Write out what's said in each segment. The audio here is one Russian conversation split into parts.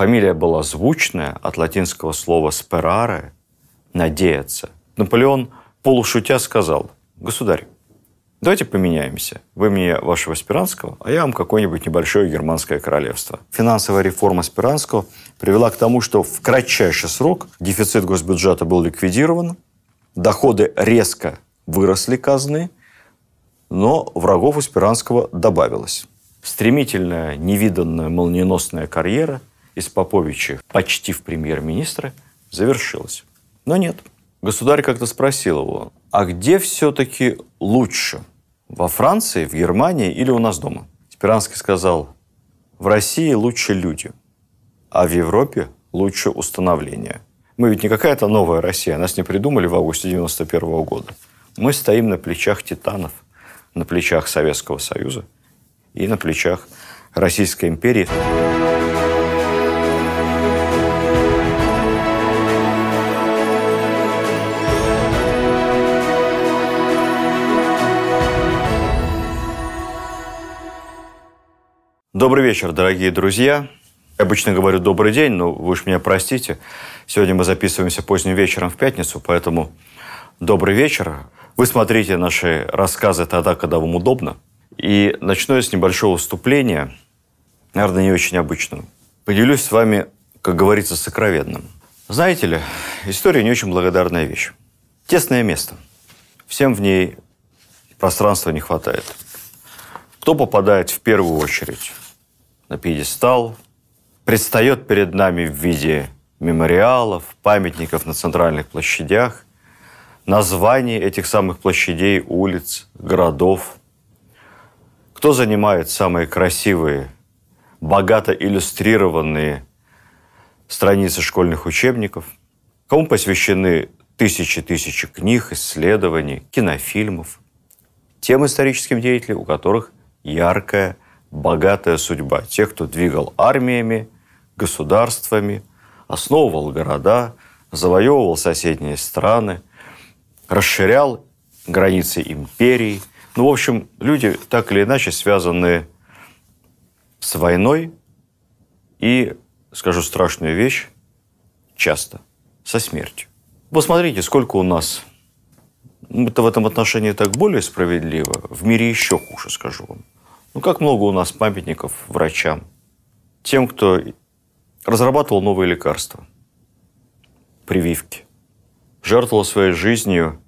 Фамилия была звучная от латинского слова «sperare» – «надеяться». Наполеон полушутя сказал «Государь, Давайте поменяемся. Вы мне вашего Спиранского, а я вам какое-нибудь небольшое германское королевство. Финансовая реформа Спиранского привела к тому, что в кратчайший срок дефицит госбюджета был ликвидирован, доходы резко выросли казны, но врагов у Спиранского добавилось. Стремительная, невиданная, молниеносная карьера из Поповича почти в премьер-министра завершилась. Но нет. Государь как-то спросил его, а где все-таки лучше? Во Франции, в Германии или у нас дома? Спиранский сказал, в России лучше люди, а в Европе лучше установление. Мы ведь не какая-то новая Россия, нас не придумали в августе 91 -го года. Мы стоим на плечах титанов, на плечах Советского Союза и на плечах Российской империи. Добрый вечер, дорогие друзья. Я обычно говорю «добрый день», но вы уж меня простите. Сегодня мы записываемся поздним вечером в пятницу, поэтому добрый вечер. Вы смотрите наши рассказы тогда, когда вам удобно. И начну я с небольшого вступления, наверное, не очень обычного. Поделюсь с вами, как говорится, сокровенным. Знаете ли, история не очень благодарная вещь. Тесное место. Всем в ней пространства не хватает. Кто попадает в первую очередь? на пьедестал, предстает перед нами в виде мемориалов, памятников на центральных площадях, названий этих самых площадей, улиц, городов. Кто занимает самые красивые, богато иллюстрированные страницы школьных учебников, кому посвящены тысячи-тысячи книг, исследований, кинофильмов, тем историческим деятелям, у которых яркая – богатая судьба тех, кто двигал армиями, государствами, основывал города, завоевывал соседние страны, расширял границы империи. Ну, в общем, люди так или иначе связаны с войной и, скажу страшную вещь, часто со смертью. Посмотрите, сколько у нас это в этом отношении так более справедливо. В мире еще хуже, скажу вам. Ну, как много у нас памятников врачам, тем, кто разрабатывал новые лекарства, прививки, жертвовал своей жизнью,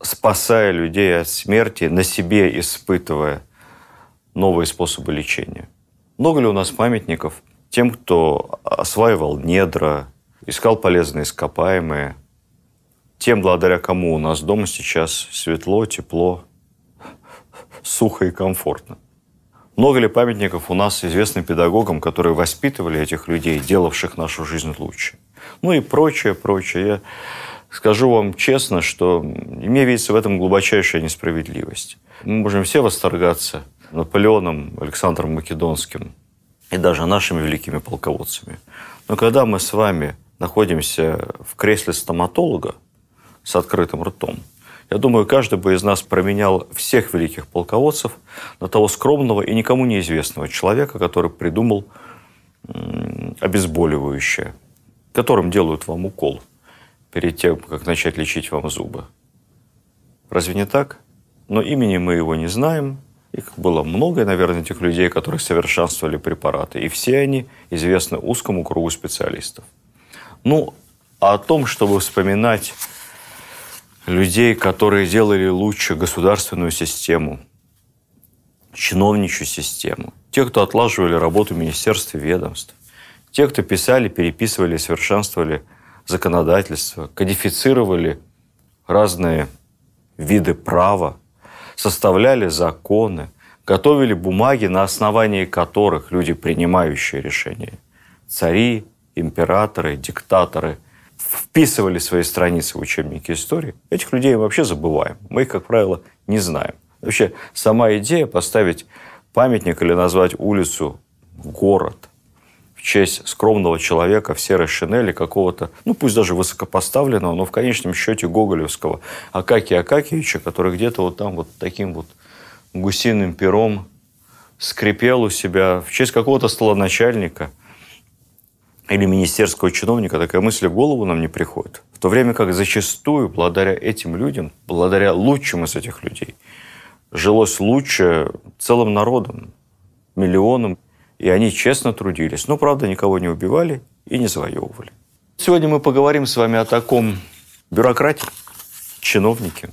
спасая людей от смерти, на себе испытывая новые способы лечения. Много ли у нас памятников тем, кто осваивал недра, искал полезные ископаемые, тем, благодаря кому у нас дома сейчас светло, тепло, сухо и комфортно. Много ли памятников у нас известны педагогам, которые воспитывали этих людей, делавших нашу жизнь лучше? Ну и прочее, прочее. Я скажу вам честно, что мне видится в этом глубочайшая несправедливость. Мы можем все восторгаться Наполеоном, Александром Македонским и даже нашими великими полководцами. Но когда мы с вами находимся в кресле стоматолога с открытым ртом – я думаю, каждый бы из нас променял всех великих полководцев на того скромного и никому неизвестного человека, который придумал обезболивающее, которым делают вам укол перед тем, как начать лечить вам зубы. Разве не так? Но имени мы его не знаем. Их было много, наверное, этих людей, которые совершенствовали препараты. И все они известны узкому кругу специалистов. Ну, а о том, чтобы вспоминать людей, которые делали лучше государственную систему, чиновничью систему, тех, кто отлаживали работу министерств и ведомств, те, кто писали, переписывали, совершенствовали законодательство, кодифицировали разные виды права, составляли законы, готовили бумаги, на основании которых люди, принимающие решения, цари, императоры, диктаторы – вписывали свои страницы в учебники истории, этих людей вообще забываем. Мы их, как правило, не знаем. Вообще, сама идея поставить памятник или назвать улицу город в честь скромного человека в серой шинели какого-то, ну пусть даже высокопоставленного, но в конечном счете гоголевского Акакия Акакиевича, который где-то вот там вот таким вот гусиным пером скрипел у себя в честь какого-то столоначальника – или министерского чиновника такая мысль в голову нам не приходит. В то время как зачастую благодаря этим людям, благодаря лучшим из этих людей, жилось лучше целым народом, миллионам, и они честно трудились. Но, правда, никого не убивали и не завоевывали. Сегодня мы поговорим с вами о таком бюрократе, чиновнике,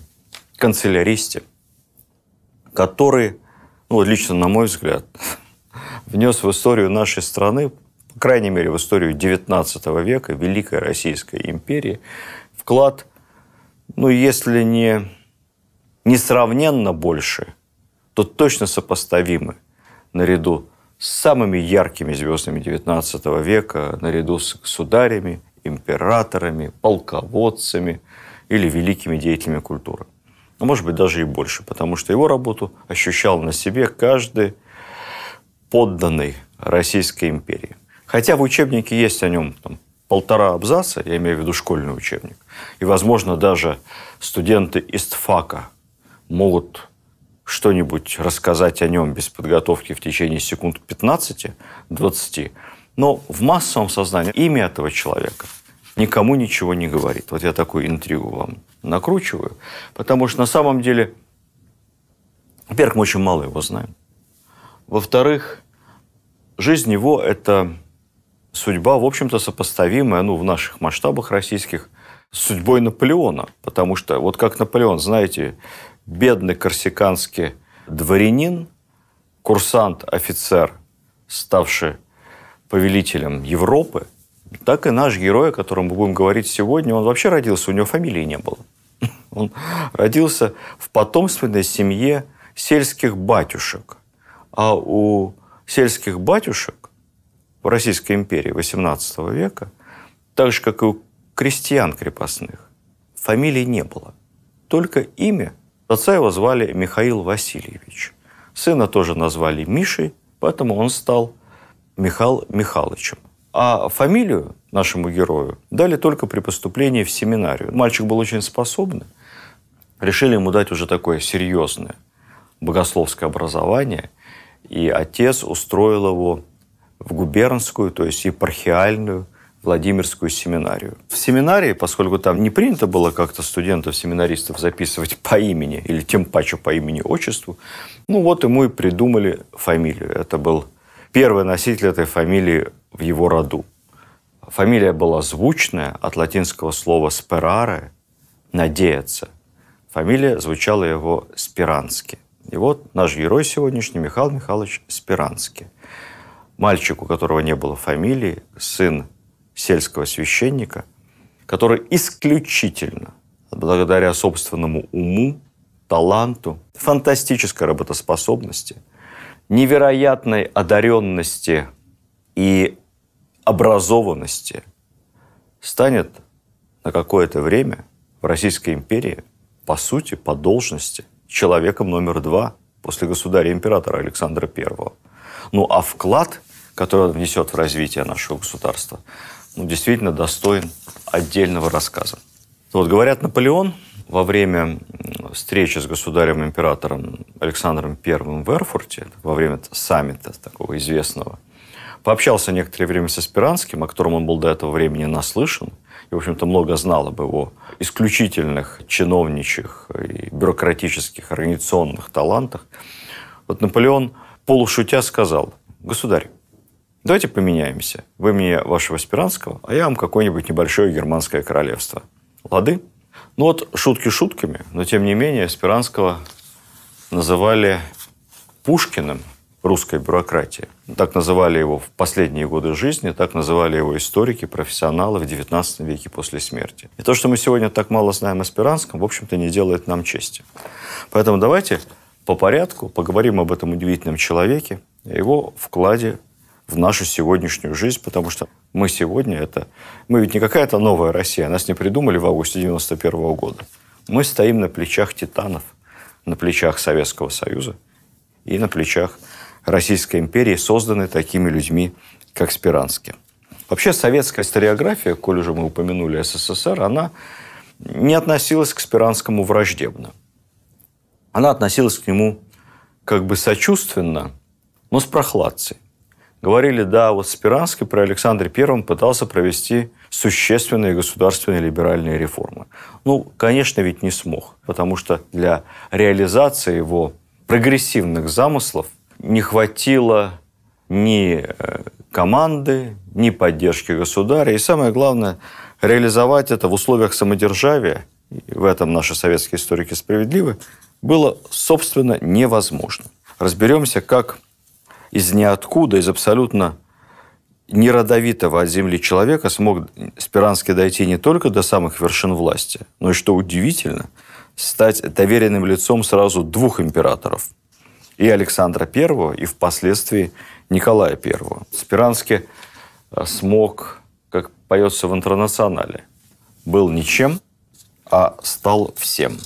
канцеляристе, который, ну, лично на мой взгляд, внес в историю нашей страны по крайней мере, в историю XIX века, Великой Российской империи, вклад, ну, если не несравненно больше, то точно сопоставимы наряду с самыми яркими звездами XIX века, наряду с государями, императорами, полководцами или великими деятелями культуры. А может быть, даже и больше, потому что его работу ощущал на себе каждый подданный Российской империи. Хотя в учебнике есть о нем там, полтора абзаца, я имею в виду школьный учебник, и, возможно, даже студенты из ТФАКа могут что-нибудь рассказать о нем без подготовки в течение секунд 15-20, но в массовом сознании имя этого человека никому ничего не говорит. Вот я такую интригу вам накручиваю, потому что на самом деле, во-первых, мы очень мало его знаем. Во-вторых, жизнь его – это судьба, в общем-то, сопоставимая, ну, в наших масштабах российских, с судьбой Наполеона. Потому что, вот как Наполеон, знаете, бедный корсиканский дворянин, курсант-офицер, ставший повелителем Европы, так и наш герой, о котором мы будем говорить сегодня, он вообще родился, у него фамилии не было. Он родился в потомственной семье сельских батюшек. А у сельских батюшек у Российской империи XVIII века, так же, как и у крестьян крепостных, фамилии не было. Только имя. Отца его звали Михаил Васильевич. Сына тоже назвали Мишей, поэтому он стал Михаил Михайловичем. А фамилию нашему герою дали только при поступлении в семинарию. Мальчик был очень способный. Решили ему дать уже такое серьезное богословское образование. И отец устроил его в губернскую, то есть епархиальную Владимирскую семинарию. В семинарии, поскольку там не принято было как-то студентов-семинаристов записывать по имени, или тем паче по имени-отчеству, ну вот ему и придумали фамилию. Это был первый носитель этой фамилии в его роду. Фамилия была звучная от латинского слова «sperare» – «надеяться». Фамилия звучала его Спирански. И вот наш герой сегодняшний Михаил Михайлович Спиранский – мальчик, у которого не было фамилии, сын сельского священника, который исключительно благодаря собственному уму, таланту, фантастической работоспособности, невероятной одаренности и образованности станет на какое-то время в Российской империи, по сути, по должности, человеком номер два после государя-императора Александра I. Ну а вклад который он внесет в развитие нашего государства, ну, действительно достоин отдельного рассказа. Вот говорят, Наполеон во время встречи с государем-императором Александром I в Эрфурте, во время саммита такого известного, пообщался некоторое время с Аспиранским, о котором он был до этого времени наслышан, и, в общем-то, много знал об его исключительных чиновничьих и бюрократических организационных талантах. Вот Наполеон полушутя сказал, «Государь, Давайте поменяемся. Вы мне вашего аспирантского, а я вам какое-нибудь небольшое германское королевство. Лады? Ну вот шутки шутками, но тем не менее аспиранского называли Пушкиным русской бюрократии. Так называли его в последние годы жизни, так называли его историки, профессионалы в XIX веке после смерти. И то, что мы сегодня так мало знаем о Спиранском, в общем-то, не делает нам чести. Поэтому давайте по порядку поговорим об этом удивительном человеке, о его вкладе в нашу сегодняшнюю жизнь, потому что мы сегодня это... Мы ведь не какая-то новая Россия, нас не придумали в августе 91 -го года. Мы стоим на плечах титанов, на плечах Советского Союза и на плечах Российской империи, созданной такими людьми, как Спиранский. Вообще советская историография, коль уже мы упомянули СССР, она не относилась к Спиранскому враждебно. Она относилась к нему как бы сочувственно, но с прохладцей говорили, да, вот Спиранский при Александре Первом пытался провести существенные государственные либеральные реформы. Ну, конечно, ведь не смог, потому что для реализации его прогрессивных замыслов не хватило ни э, команды, ни поддержки государя. И самое главное, реализовать это в условиях самодержавия, и в этом наши советские историки справедливы, было, собственно, невозможно. Разберемся, как из ниоткуда, из абсолютно неродовитого от земли человека смог Спиранский дойти не только до самых вершин власти, но и, что удивительно, стать доверенным лицом сразу двух императоров – и Александра I, и впоследствии Николая I. Спиранский э, смог, как поется в интернационале, был ничем, а стал всем.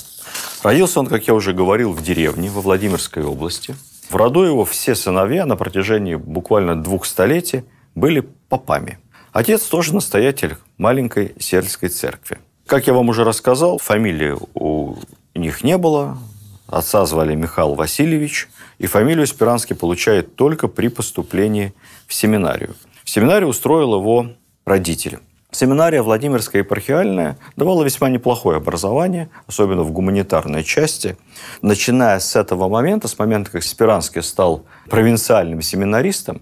Родился он, как я уже говорил, в деревне во Владимирской области – в роду его все сыновья на протяжении буквально двух столетий были попами. Отец тоже настоятель маленькой сельской церкви. Как я вам уже рассказал, фамилии у них не было. Отца звали Михаил Васильевич, и фамилию Спиранский получает только при поступлении в семинарию. В семинарию устроил его родитель. Семинария Владимирская епархиальная давала весьма неплохое образование, особенно в гуманитарной части. Начиная с этого момента, с момента, как Спиранский стал провинциальным семинаристом,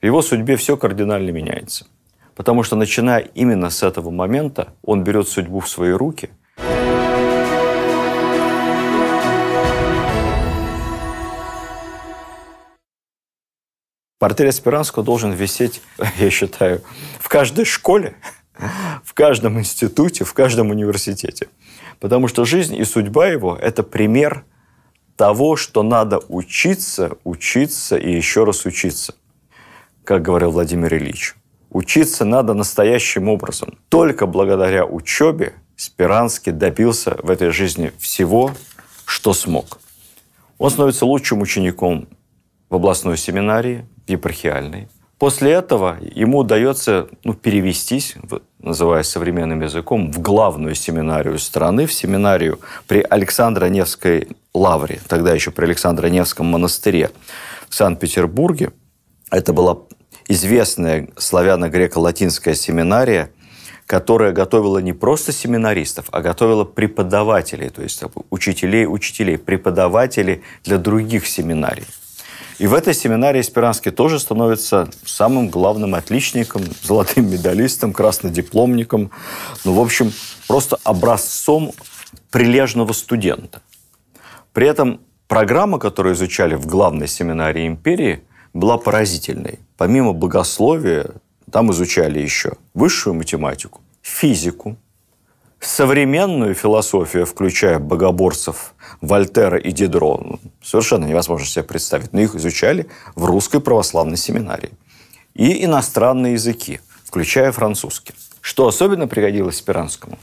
в его судьбе все кардинально меняется. Потому что, начиная именно с этого момента, он берет судьбу в свои руки. Портрет Спиранского должен висеть, я считаю, в каждой школе, в каждом институте, в каждом университете. Потому что жизнь и судьба его – это пример того, что надо учиться, учиться и еще раз учиться. Как говорил Владимир Ильич, учиться надо настоящим образом. Только благодаря учебе Спиранский добился в этой жизни всего, что смог. Он становится лучшим учеником в областной семинарии, в епархиальной, После этого ему удается ну, перевестись, называя современным языком, в главную семинарию страны, в семинарию при Александро-Невской лавре, тогда еще при Александро-Невском монастыре в Санкт-Петербурге. Это была известная славяно-греко-латинская семинария, которая готовила не просто семинаристов, а готовила преподавателей, то есть учителей, учителей, преподавателей для других семинарий. И в этой семинарии Спиранский тоже становится самым главным отличником, золотым медалистом, краснодипломником. Ну, в общем, просто образцом прилежного студента. При этом программа, которую изучали в главной семинарии империи, была поразительной. Помимо богословия, там изучали еще высшую математику, физику, современную философию, включая богоборцев Вольтера и Дидро, ну, совершенно невозможно себе представить, но их изучали в русской православной семинарии. И иностранные языки, включая французский. Что особенно пригодилось Спиранскому,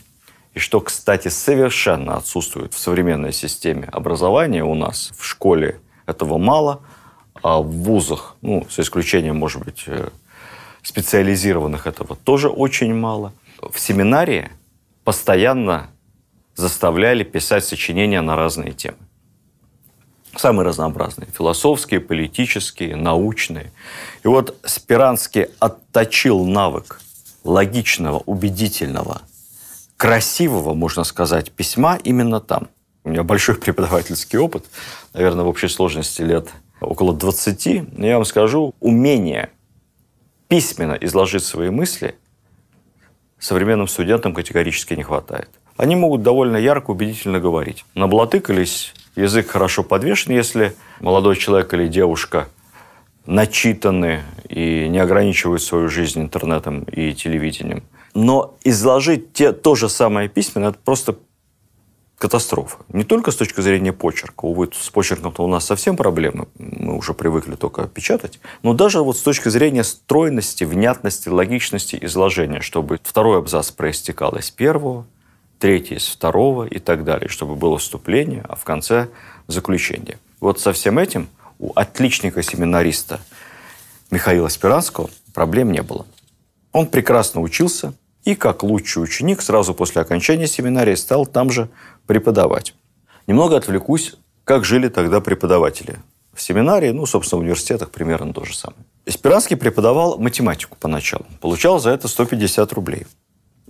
и что, кстати, совершенно отсутствует в современной системе образования у нас, в школе этого мало, а в вузах, ну, с исключением, может быть, э, специализированных этого тоже очень мало. В семинарии – постоянно заставляли писать сочинения на разные темы. Самые разнообразные. Философские, политические, научные. И вот Спиранский отточил навык логичного, убедительного, красивого, можно сказать, письма именно там. У меня большой преподавательский опыт, наверное, в общей сложности лет около 20. Но я вам скажу, умение письменно изложить свои мысли – современным студентам категорически не хватает. Они могут довольно ярко, убедительно говорить. Наблатыкались, язык хорошо подвешен, если молодой человек или девушка начитаны и не ограничивают свою жизнь интернетом и телевидением. Но изложить те, то же самое письменно – это просто катастрофа. Не только с точки зрения почерка. Увы, с почерком-то у нас совсем проблемы. Мы уже привыкли только печатать. Но даже вот с точки зрения стройности, внятности, логичности изложения, чтобы второй абзац проистекал из первого, третий из второго и так далее, чтобы было вступление, а в конце заключение. Вот со всем этим у отличника-семинариста Михаила Спиранского проблем не было. Он прекрасно учился и, как лучший ученик, сразу после окончания семинария стал там же преподавать. Немного отвлекусь, как жили тогда преподаватели. В семинарии, ну, собственно, в университетах примерно то же самое. Эсперанский преподавал математику поначалу. Получал за это 150 рублей.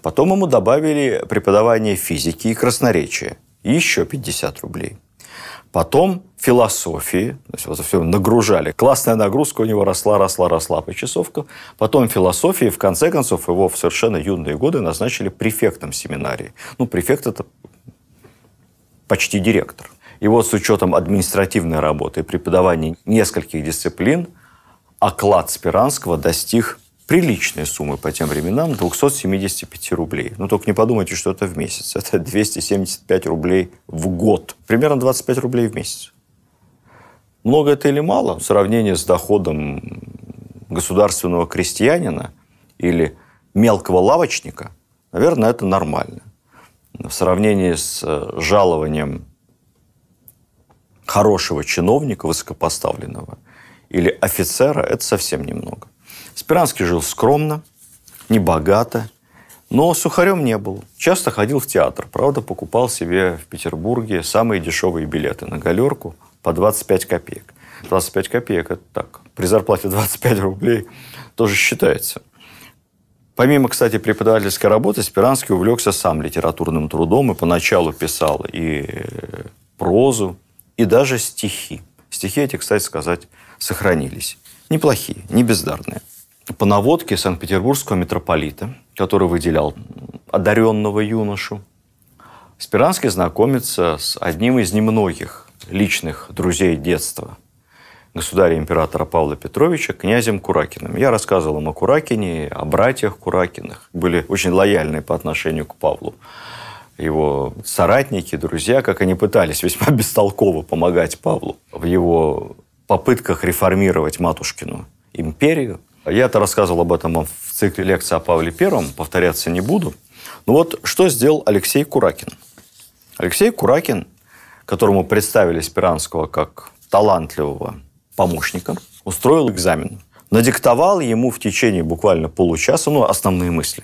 Потом ему добавили преподавание физики и красноречия. И еще 50 рублей. Потом философии, то есть вот все нагружали. Классная нагрузка у него росла, росла, росла по часовкам. Потом философии, в конце концов, его в совершенно юные годы назначили префектом семинарии. Ну, префект – это почти директор. его с учетом административной работы и преподавания нескольких дисциплин оклад Спиранского достиг приличной суммы по тем временам 275 рублей. но ну, только не подумайте, что это в месяц. Это 275 рублей в год. Примерно 25 рублей в месяц. Много это или мало в сравнении с доходом государственного крестьянина или мелкого лавочника, наверное, это нормально в сравнении с э, жалованием хорошего чиновника, высокопоставленного, или офицера, это совсем немного. Спиранский жил скромно, небогато, но сухарем не был. Часто ходил в театр. Правда, покупал себе в Петербурге самые дешевые билеты на галерку по 25 копеек. 25 копеек – это так. При зарплате 25 рублей тоже считается – Помимо, кстати, преподавательской работы, Спиранский увлекся сам литературным трудом и поначалу писал и э, прозу, и даже стихи. Стихи эти, кстати сказать, сохранились. Неплохие, не бездарные. По наводке Санкт-Петербургского митрополита, который выделял одаренного юношу, Спиранский знакомится с одним из немногих личных друзей детства государя-императора Павла Петровича князем Куракиным. Я рассказывал им о Куракине, о братьях Куракиных. Были очень лояльны по отношению к Павлу его соратники, друзья, как они пытались весьма бестолково помогать Павлу в его попытках реформировать матушкину империю. Я это рассказывал об этом в цикле лекций о Павле Первом, повторяться не буду. Но ну вот что сделал Алексей Куракин. Алексей Куракин, которому представили Спиранского как талантливого помощника, устроил экзамен. Надиктовал ему в течение буквально получаса ну, основные мысли.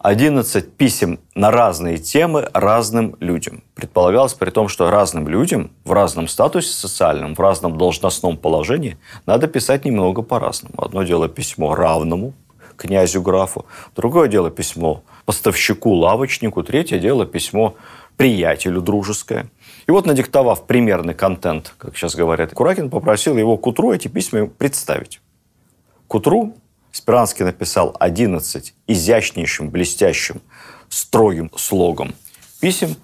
11 писем на разные темы разным людям. Предполагалось при том, что разным людям в разном статусе социальном, в разном должностном положении надо писать немного по-разному. Одно дело письмо равному князю-графу, другое дело письмо поставщику-лавочнику, третье дело письмо приятелю дружеское – и вот, надиктовав примерный контент, как сейчас говорят, Куракин попросил его к утру эти письма представить. К утру Спиранский написал 11 изящнейшим, блестящим, строгим слогом писем.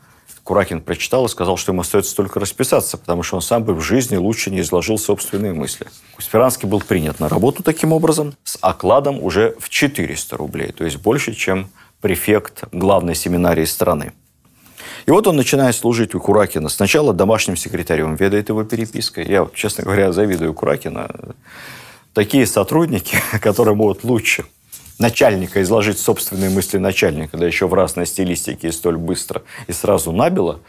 Куракин прочитал и сказал, что ему остается только расписаться, потому что он сам бы в жизни лучше не изложил собственные мысли. Спиранский был принят на работу таким образом с окладом уже в 400 рублей, то есть больше, чем префект главной семинарии страны. И вот он начинает служить у Куракина. Сначала домашним секретарем ведает его переписка. Я, честно говоря, завидую Куракина. Такие сотрудники, которые могут лучше начальника изложить собственные мысли начальника, да еще в разной стилистике и столь быстро, и сразу набило,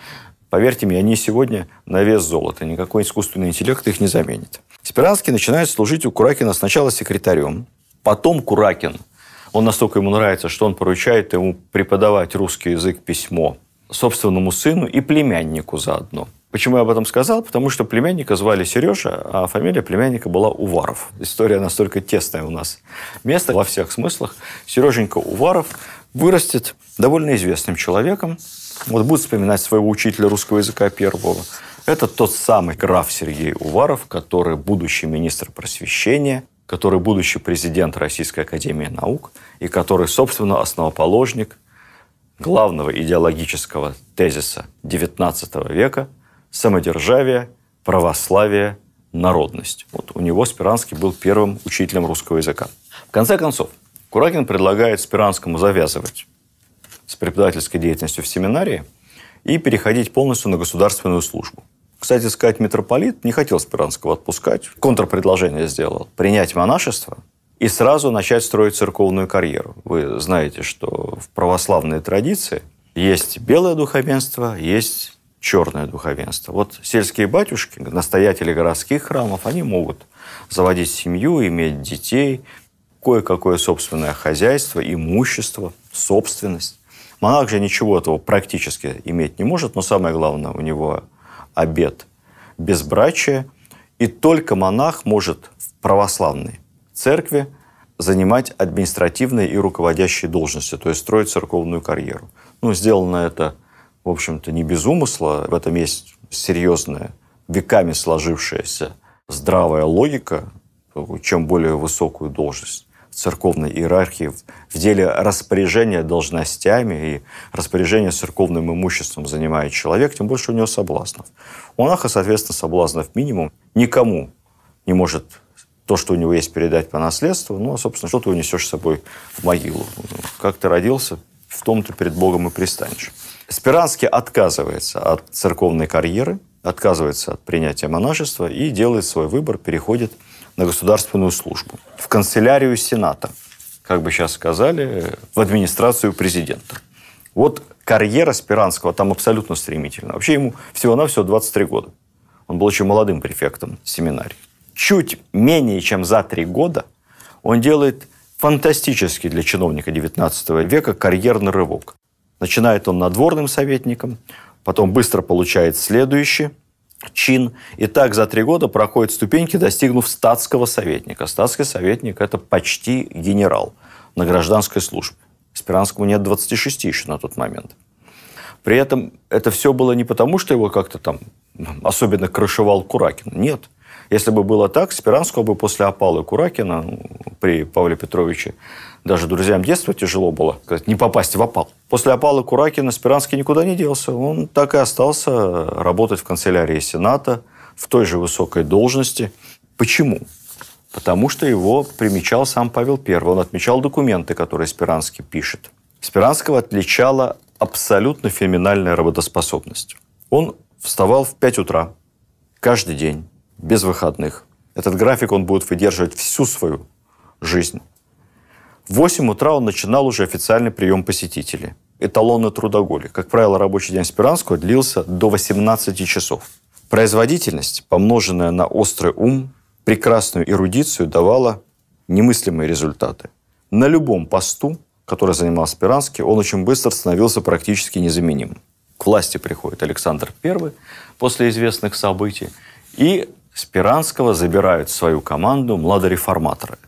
Поверьте мне, они сегодня на вес золота. Никакой искусственный интеллект их не заменит. Спиранский начинает служить у Куракина сначала секретарем, потом Куракин. Он настолько ему нравится, что он поручает ему преподавать русский язык письмо собственному сыну и племяннику заодно. Почему я об этом сказал? Потому что племянника звали Сережа, а фамилия племянника была Уваров. История настолько тесная у нас. Место во всех смыслах. Сереженька Уваров вырастет довольно известным человеком. Вот будет вспоминать своего учителя русского языка первого. Это тот самый граф Сергей Уваров, который будущий министр просвещения, который будущий президент Российской Академии Наук и который, собственно, основоположник главного идеологического тезиса XIX века – самодержавие, православие, народность. Вот у него Спиранский был первым учителем русского языка. В конце концов, Куракин предлагает Спиранскому завязывать с преподавательской деятельностью в семинарии и переходить полностью на государственную службу. Кстати сказать, митрополит не хотел Спиранского отпускать. Контрпредложение сделал. Принять монашество – и сразу начать строить церковную карьеру. Вы знаете, что в православной традиции есть белое духовенство, есть черное духовенство. Вот сельские батюшки, настоятели городских храмов, они могут заводить семью, иметь детей, кое-какое собственное хозяйство, имущество, собственность. Монах же ничего этого практически иметь не может, но самое главное, у него обед безбрачия, и только монах может в православной церкви занимать административные и руководящие должности, то есть строить церковную карьеру. Ну, сделано это, в общем-то, не без умысла. В этом есть серьезная, веками сложившаяся здравая логика, чем более высокую должность в церковной иерархии в деле распоряжения должностями и распоряжения церковным имуществом занимает человек, тем больше у него соблазнов. У монаха, соответственно, соблазнов минимум. Никому не может то, что у него есть, передать по наследству. Ну, а, собственно, что ты унесешь с собой в могилу? Как ты родился, в том ты перед Богом и пристанешь. Спиранский отказывается от церковной карьеры, отказывается от принятия монашества и делает свой выбор, переходит на государственную службу. В канцелярию Сената, как бы сейчас сказали, в администрацию президента. Вот карьера Спиранского там абсолютно стремительна. Вообще ему всего-навсего 23 года. Он был еще молодым префектом семинарии чуть менее чем за три года он делает фантастический для чиновника XIX века карьерный рывок. Начинает он надворным советником, потом быстро получает следующий чин. И так за три года проходит ступеньки, достигнув статского советника. Статский советник – это почти генерал на гражданской службе. Спиранскому нет 26 еще на тот момент. При этом это все было не потому, что его как-то там особенно крышевал Куракин. Нет – если бы было так, Спиранского бы после опалы Куракина при Павле Петровиче даже друзьям детства тяжело было сказать, не попасть в опал. После опалы Куракина Спиранский никуда не делся. Он так и остался работать в канцелярии Сената в той же высокой должности. Почему? Потому что его примечал сам Павел I. Он отмечал документы, которые Спиранский пишет. Спиранского отличала абсолютно феминальная работоспособность. Он вставал в 5 утра каждый день без выходных. Этот график он будет выдерживать всю свою жизнь. В 8 утра он начинал уже официальный прием посетителей. Эталоны трудоголик. Как правило, рабочий день Спиранского длился до 18 часов. Производительность, помноженная на острый ум, прекрасную эрудицию, давала немыслимые результаты. На любом посту, который занимал Спиранский, он очень быстро становился практически незаменимым. К власти приходит Александр I после известных событий, и Спиранского забирают в свою команду младореформаторы.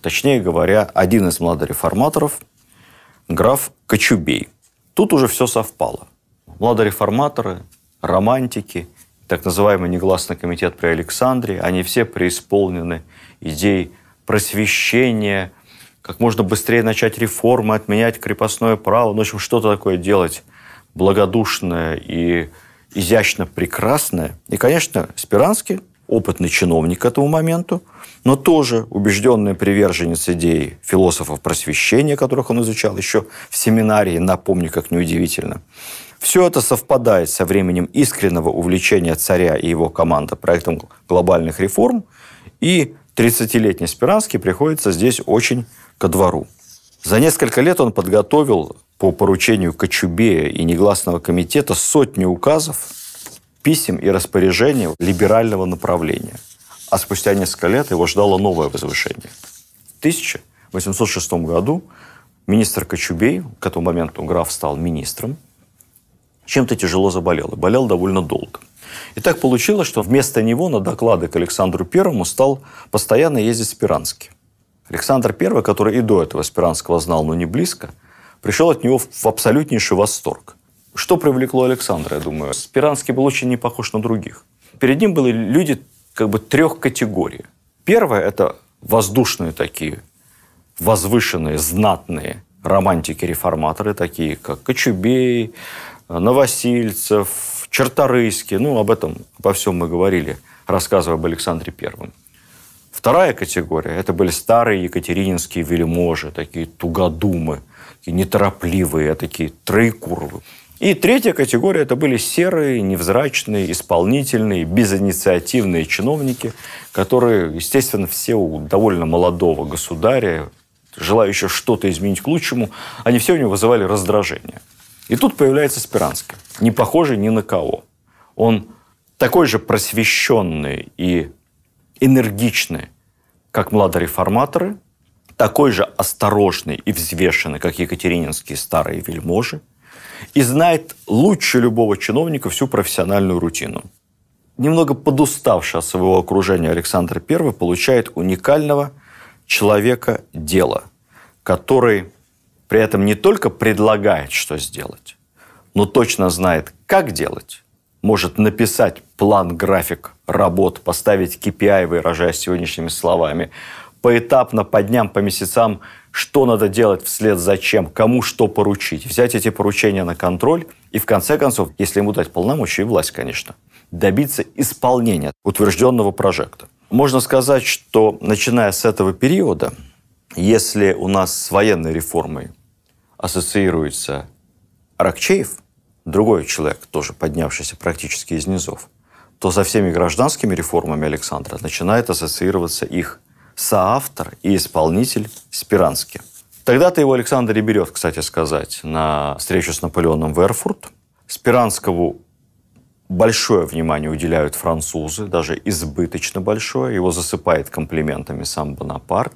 Точнее говоря, один из младореформаторов – граф Кочубей. Тут уже все совпало. Младореформаторы, романтики, так называемый негласный комитет при Александре, они все преисполнены идей просвещения, как можно быстрее начать реформы, отменять крепостное право, ну, в общем, что-то такое делать благодушное и изящно прекрасное. И, конечно, Спиранский опытный чиновник к этому моменту, но тоже убежденный приверженец идеи философов просвещения, которых он изучал еще в семинарии, напомню, как неудивительно. Все это совпадает со временем искреннего увлечения царя и его команды проектом глобальных реформ, и 30-летний Спиранский приходится здесь очень ко двору. За несколько лет он подготовил по поручению Кочубея и негласного комитета сотни указов, писем и распоряжений либерального направления. А спустя несколько лет его ждало новое возвышение. В 1806 году министр Кочубей, к этому моменту граф стал министром, чем-то тяжело заболел. И болел довольно долго. И так получилось, что вместо него на доклады к Александру Первому стал постоянно ездить Спиранский. Александр I, который и до этого Спиранского знал, но не близко, пришел от него в абсолютнейший восторг. Что привлекло Александра, я думаю? Спиранский был очень не похож на других. Перед ним были люди как бы трех категорий. Первое – это воздушные такие, возвышенные, знатные романтики-реформаторы, такие как Кочубей, Новосильцев, Черторыйский. Ну, об этом, обо всем мы говорили, рассказывая об Александре Первом. Вторая категория – это были старые екатерининские велиможи, такие тугодумы, такие неторопливые, такие троекуровы. И третья категория – это были серые, невзрачные, исполнительные, безинициативные чиновники, которые, естественно, все у довольно молодого государя, желающего что-то изменить к лучшему, они все у него вызывали раздражение. И тут появляется Спиранский, не похожий ни на кого. Он такой же просвещенный и энергичный, как младореформаторы, такой же осторожный и взвешенный, как екатерининские старые вельможи – и знает лучше любого чиновника всю профессиональную рутину. Немного подуставший от своего окружения Александр I получает уникального человека дела, который при этом не только предлагает, что сделать, но точно знает, как делать, может написать план, график работ, поставить KPI, а, выражаясь сегодняшними словами, поэтапно по дням, по месяцам что надо делать вслед за чем, кому что поручить, взять эти поручения на контроль и, в конце концов, если ему дать полномочия и власть, конечно, добиться исполнения утвержденного прожекта. Можно сказать, что начиная с этого периода, если у нас с военной реформой ассоциируется Рокчеев, другой человек, тоже поднявшийся практически из низов, то со всеми гражданскими реформами Александра начинает ассоциироваться их соавтор и исполнитель Спирански. Тогда-то его Александр и берет, кстати сказать, на встречу с Наполеоном в Эрфурт. Спиранскому большое внимание уделяют французы, даже избыточно большое. Его засыпает комплиментами сам Бонапарт.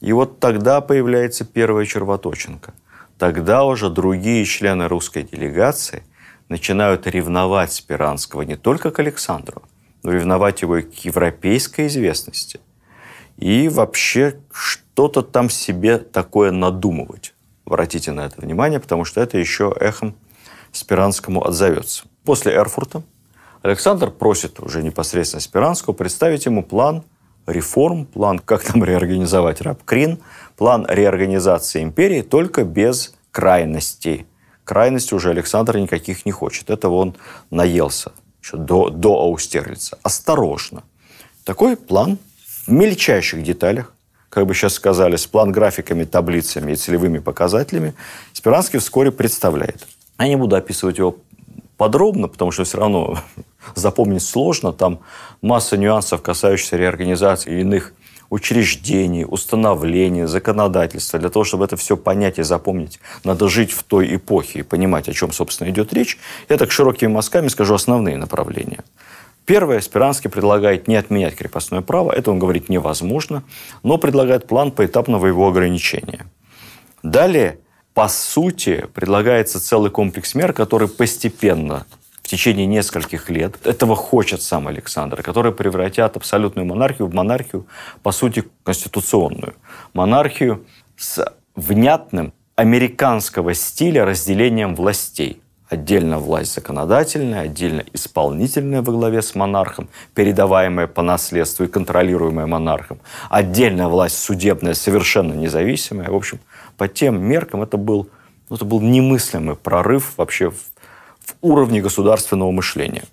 И вот тогда появляется первая червоточинка. Тогда уже другие члены русской делегации начинают ревновать Спиранского не только к Александру, но ревновать его и к европейской известности – и вообще что-то там себе такое надумывать. Обратите на это внимание, потому что это еще эхом Спиранскому отзовется. После Эрфурта Александр просит уже непосредственно Спиранского представить ему план реформ, план, как там реорганизовать Рабкрин, план реорганизации империи, только без крайностей. Крайностей уже Александр никаких не хочет. Этого он наелся еще до, до Аустерлица. Осторожно. Такой план – в мельчайших деталях, как бы сейчас сказали, с план-графиками, таблицами и целевыми показателями, Спиранский вскоре представляет. Я не буду описывать его подробно, потому что все равно запомнить сложно. Там масса нюансов, касающихся реорганизации иных учреждений, установлений, законодательства. Для того, чтобы это все понять и запомнить, надо жить в той эпохе и понимать, о чем, собственно, идет речь. Я так широкими мазками скажу основные направления. Первое, Спиранский предлагает не отменять крепостное право, это он говорит невозможно, но предлагает план поэтапного его ограничения. Далее, по сути, предлагается целый комплекс мер, который постепенно в течение нескольких лет, этого хочет сам Александр, которые превратят абсолютную монархию в монархию, по сути, конституционную. Монархию с внятным американского стиля разделением властей. Отдельно власть законодательная, отдельно исполнительная во главе с монархом, передаваемая по наследству и контролируемая монархом. Отдельно власть судебная, совершенно независимая. В общем, по тем меркам это был, ну, это был немыслимый прорыв вообще в, в уровне государственного мышления.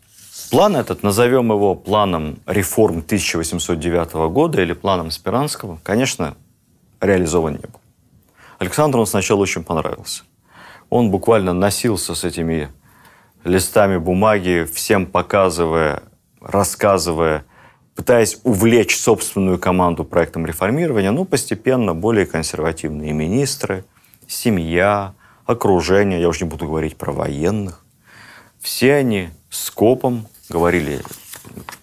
План этот, назовем его планом реформ 1809 года или планом Спиранского, конечно, реализован не был. Александру он сначала очень понравился. Он буквально носился с этими листами бумаги, всем показывая, рассказывая, пытаясь увлечь собственную команду проектом реформирования, но ну, постепенно более консервативные министры, семья, окружение, я уже не буду говорить про военных, все они скопом говорили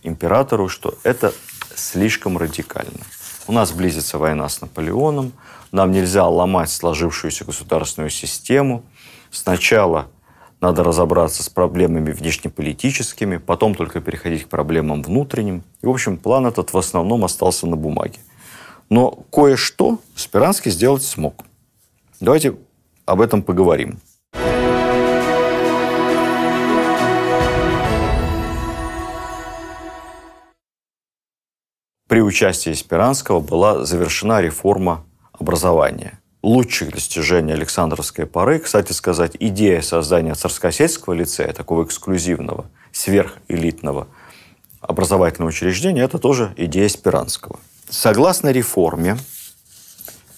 императору, что это слишком радикально. У нас близится война с Наполеоном, нам нельзя ломать сложившуюся государственную систему – Сначала надо разобраться с проблемами внешнеполитическими, потом только переходить к проблемам внутренним. И, в общем, план этот в основном остался на бумаге. Но кое-что Спиранский сделать смог. Давайте об этом поговорим. При участии Спиранского была завершена реформа образования – лучших достижений Александровской поры. Кстати сказать, идея создания царскосельского лицея, такого эксклюзивного, сверхэлитного образовательного учреждения, это тоже идея Спиранского. Согласно реформе,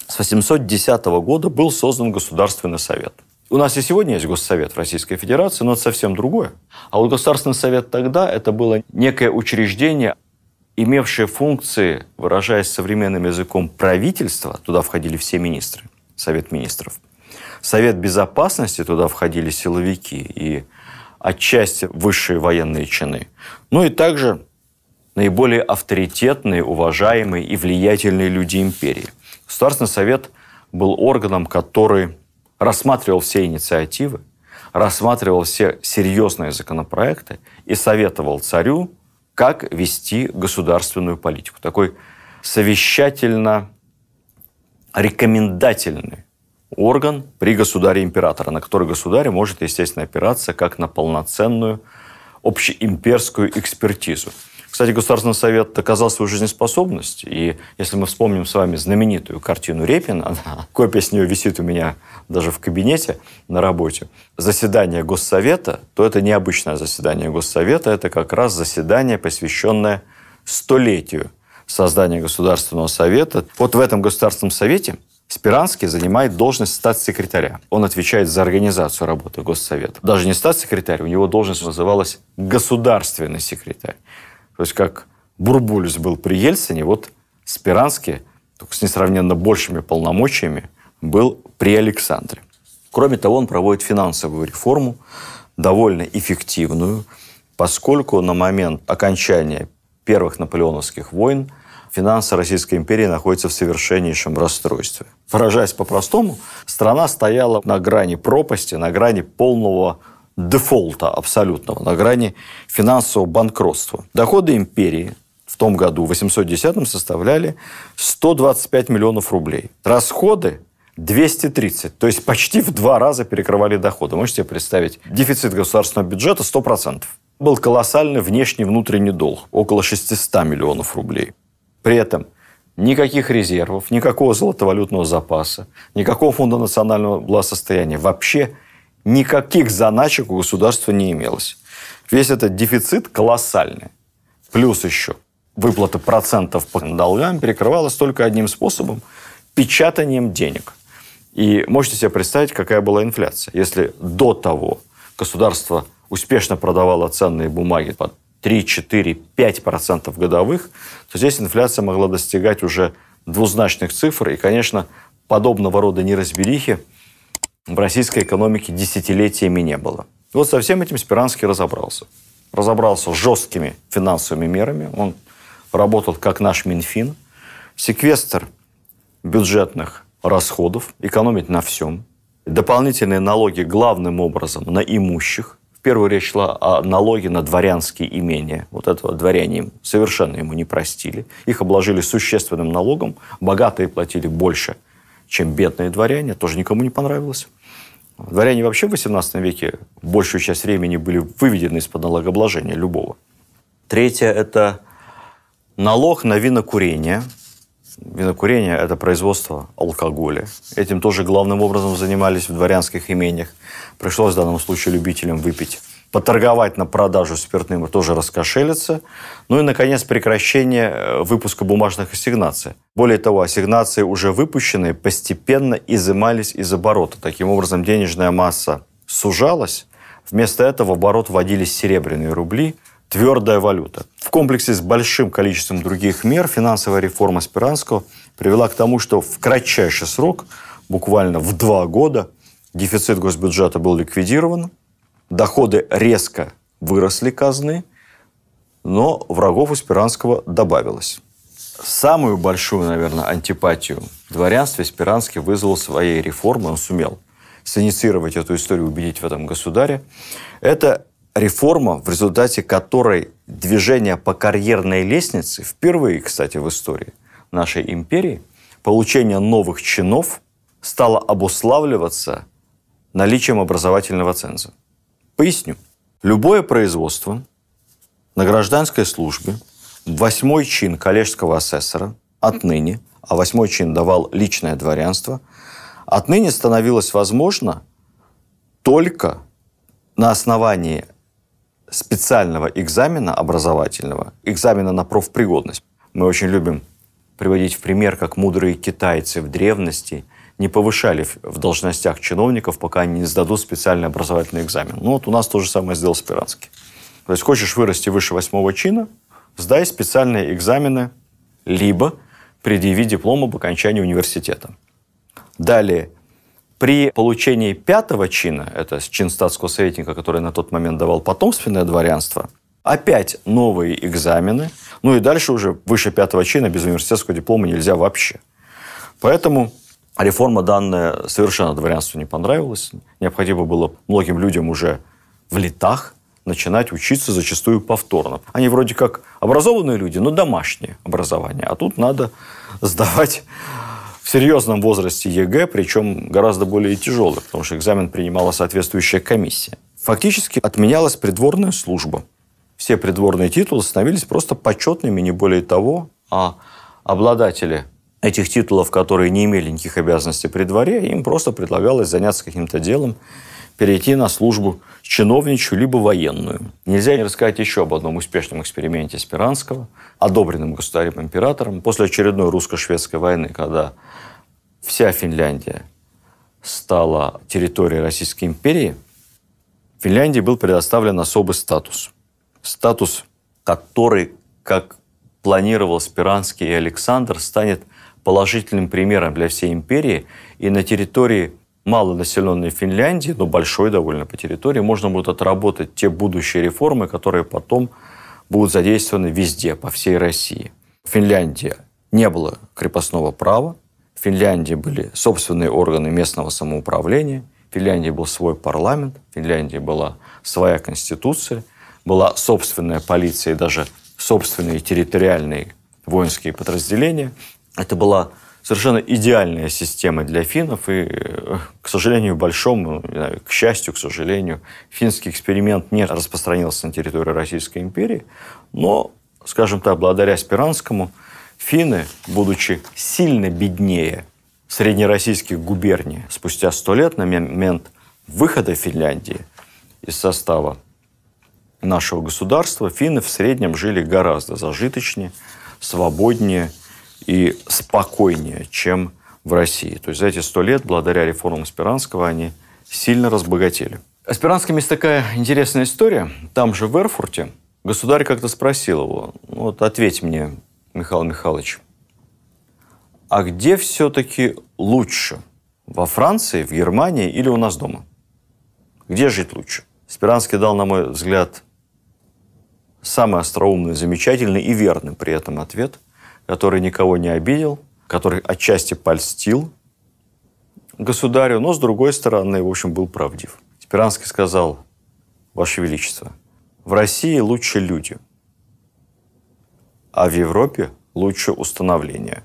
с 810 года был создан Государственный совет. У нас и сегодня есть Госсовет в Российской Федерации, но это совсем другое. А вот Государственный совет тогда это было некое учреждение, имевшее функции, выражаясь современным языком, правительства, туда входили все министры – Совет министров. Совет безопасности, туда входили силовики и отчасти высшие военные чины. Ну и также наиболее авторитетные, уважаемые и влиятельные люди империи. Государственный совет был органом, который рассматривал все инициативы, рассматривал все серьезные законопроекты и советовал царю, как вести государственную политику. Такой совещательно рекомендательный орган при государе-императора, на который государь может, естественно, опираться как на полноценную общеимперскую экспертизу. Кстати, Государственный совет доказал свою жизнеспособность. И если мы вспомним с вами знаменитую картину Репина, она, копия с нее висит у меня даже в кабинете на работе, заседание Госсовета, то это необычное заседание Госсовета, это как раз заседание, посвященное столетию создания Государственного совета. Вот в этом Государственном совете Спиранский занимает должность статс-секретаря. Он отвечает за организацию работы Госсовета. Даже не статс-секретарь, у него должность называлась государственный секретарь. То есть как Бурбулис был при Ельцине, вот Спиранский, только с несравненно большими полномочиями, был при Александре. Кроме того, он проводит финансовую реформу, довольно эффективную, поскольку на момент окончания первых наполеоновских войн финансы Российской империи находятся в совершеннейшем расстройстве. Выражаясь по-простому, страна стояла на грани пропасти, на грани полного дефолта абсолютного, на грани финансового банкротства. Доходы империи в том году, в 810-м, составляли 125 миллионов рублей. Расходы 230, то есть почти в два раза перекрывали доходы. Можете себе представить, дефицит государственного бюджета 100%. Был колоссальный внешний внутренний долг, около 600 миллионов рублей. При этом никаких резервов, никакого золотовалютного запаса, никакого фонда национального благосостояния, вообще никаких заначек у государства не имелось. Весь этот дефицит колоссальный. Плюс еще выплата процентов по долгам перекрывалась только одним способом – печатанием денег. И можете себе представить, какая была инфляция. Если до того государство успешно продавало ценные бумаги под 3, 4, 5% годовых, то здесь инфляция могла достигать уже двузначных цифр. И, конечно, подобного рода неразберихи в российской экономике десятилетиями не было. Вот со всем этим Спиранский разобрался. Разобрался с жесткими финансовыми мерами. Он работал как наш Минфин. Секвестр бюджетных расходов, экономить на всем. Дополнительные налоги главным образом на имущих. В первую речь шла о налоге на дворянские имения. Вот этого дворяне им совершенно ему не простили. Их обложили существенным налогом. Богатые платили больше, чем бедные дворяне. Тоже никому не понравилось. Дворяне вообще в XVIII веке большую часть времени были выведены из-под налогообложения любого. Третье – это налог на винокурение – Винокурение – это производство алкоголя. Этим тоже главным образом занимались в дворянских имениях. Пришлось в данном случае любителям выпить поторговать на продажу спиртным и тоже раскошелиться. Ну и, наконец, прекращение э, выпуска бумажных ассигнаций. Более того, ассигнации, уже выпущенные, постепенно изымались из оборота. Таким образом, денежная масса сужалась. Вместо этого в оборот вводились серебряные рубли – твердая валюта. В комплексе с большим количеством других мер финансовая реформа Спиранского привела к тому, что в кратчайший срок, буквально в два года, дефицит госбюджета был ликвидирован, доходы резко выросли казны, но врагов у Спиранского добавилось. Самую большую, наверное, антипатию дворянстве Спиранский вызвал своей реформой, он сумел синициировать эту историю, убедить в этом государя, это реформа, в результате которой движение по карьерной лестнице, впервые, кстати, в истории нашей империи, получение новых чинов стало обуславливаться наличием образовательного ценза. Поясню. Любое производство на гражданской службе, восьмой чин коллежского асессора отныне, а восьмой чин давал личное дворянство, отныне становилось возможно только на основании специального экзамена образовательного, экзамена на профпригодность. Мы очень любим приводить в пример, как мудрые китайцы в древности не повышали в должностях чиновников, пока они не сдадут специальный образовательный экзамен. Ну вот у нас то же самое сделал Спиранский. То есть хочешь вырасти выше восьмого чина, сдай специальные экзамены, либо предъяви диплом об окончании университета. Далее при получении пятого чина, это чин статского советника, который на тот момент давал потомственное дворянство, опять новые экзамены, ну и дальше уже выше пятого чина без университетского диплома нельзя вообще. Поэтому реформа данная совершенно дворянству не понравилась. Необходимо было многим людям уже в летах начинать учиться зачастую повторно. Они вроде как образованные люди, но домашнее образование. А тут надо сдавать в серьезном возрасте ЕГЭ, причем гораздо более тяжелый, потому что экзамен принимала соответствующая комиссия. Фактически отменялась придворная служба. Все придворные титулы становились просто почетными, не более того, а обладатели этих титулов, которые не имели никаких обязанностей при дворе, им просто предлагалось заняться каким-то делом, перейти на службу чиновничью либо военную. Нельзя не рассказать еще об одном успешном эксперименте Спиранского, одобренном государем-императором после очередной русско-шведской войны, когда вся Финляндия стала территорией Российской империи, Финляндии был предоставлен особый статус. Статус, который, как планировал Спиранский и Александр, станет положительным примером для всей империи, и на территории малонаселенной Финляндии, но большой довольно по территории, можно будет отработать те будущие реформы, которые потом будут задействованы везде, по всей России. В Финляндии не было крепостного права, в Финляндии были собственные органы местного самоуправления, в Финляндии был свой парламент, в Финляндии была своя конституция, была собственная полиция и даже собственные территориальные воинские подразделения. Это была совершенно идеальная система для финнов. И, э, к сожалению, большому, знаю, к счастью, к сожалению, финский эксперимент не распространился на территории Российской империи. Но, скажем так, благодаря Спиранскому, финны, будучи сильно беднее среднероссийских губерний спустя сто лет на момент выхода Финляндии из состава нашего государства, финны в среднем жили гораздо зажиточнее, свободнее – и спокойнее, чем в России. То есть за эти сто лет, благодаря реформам Спиранского, они сильно разбогатели. О Спиранском есть такая интересная история. Там же, в Эрфурте, государь как-то спросил его, «Ну вот ответь мне, Михаил Михайлович, а где все-таки лучше? Во Франции, в Германии или у нас дома? Где жить лучше? Спиранский дал, на мой взгляд, самый остроумный, замечательный и верный при этом ответ – который никого не обидел, который отчасти польстил государю, но, с другой стороны, в общем, был правдив. Спиранский сказал, Ваше Величество, в России лучше люди, а в Европе лучше установление,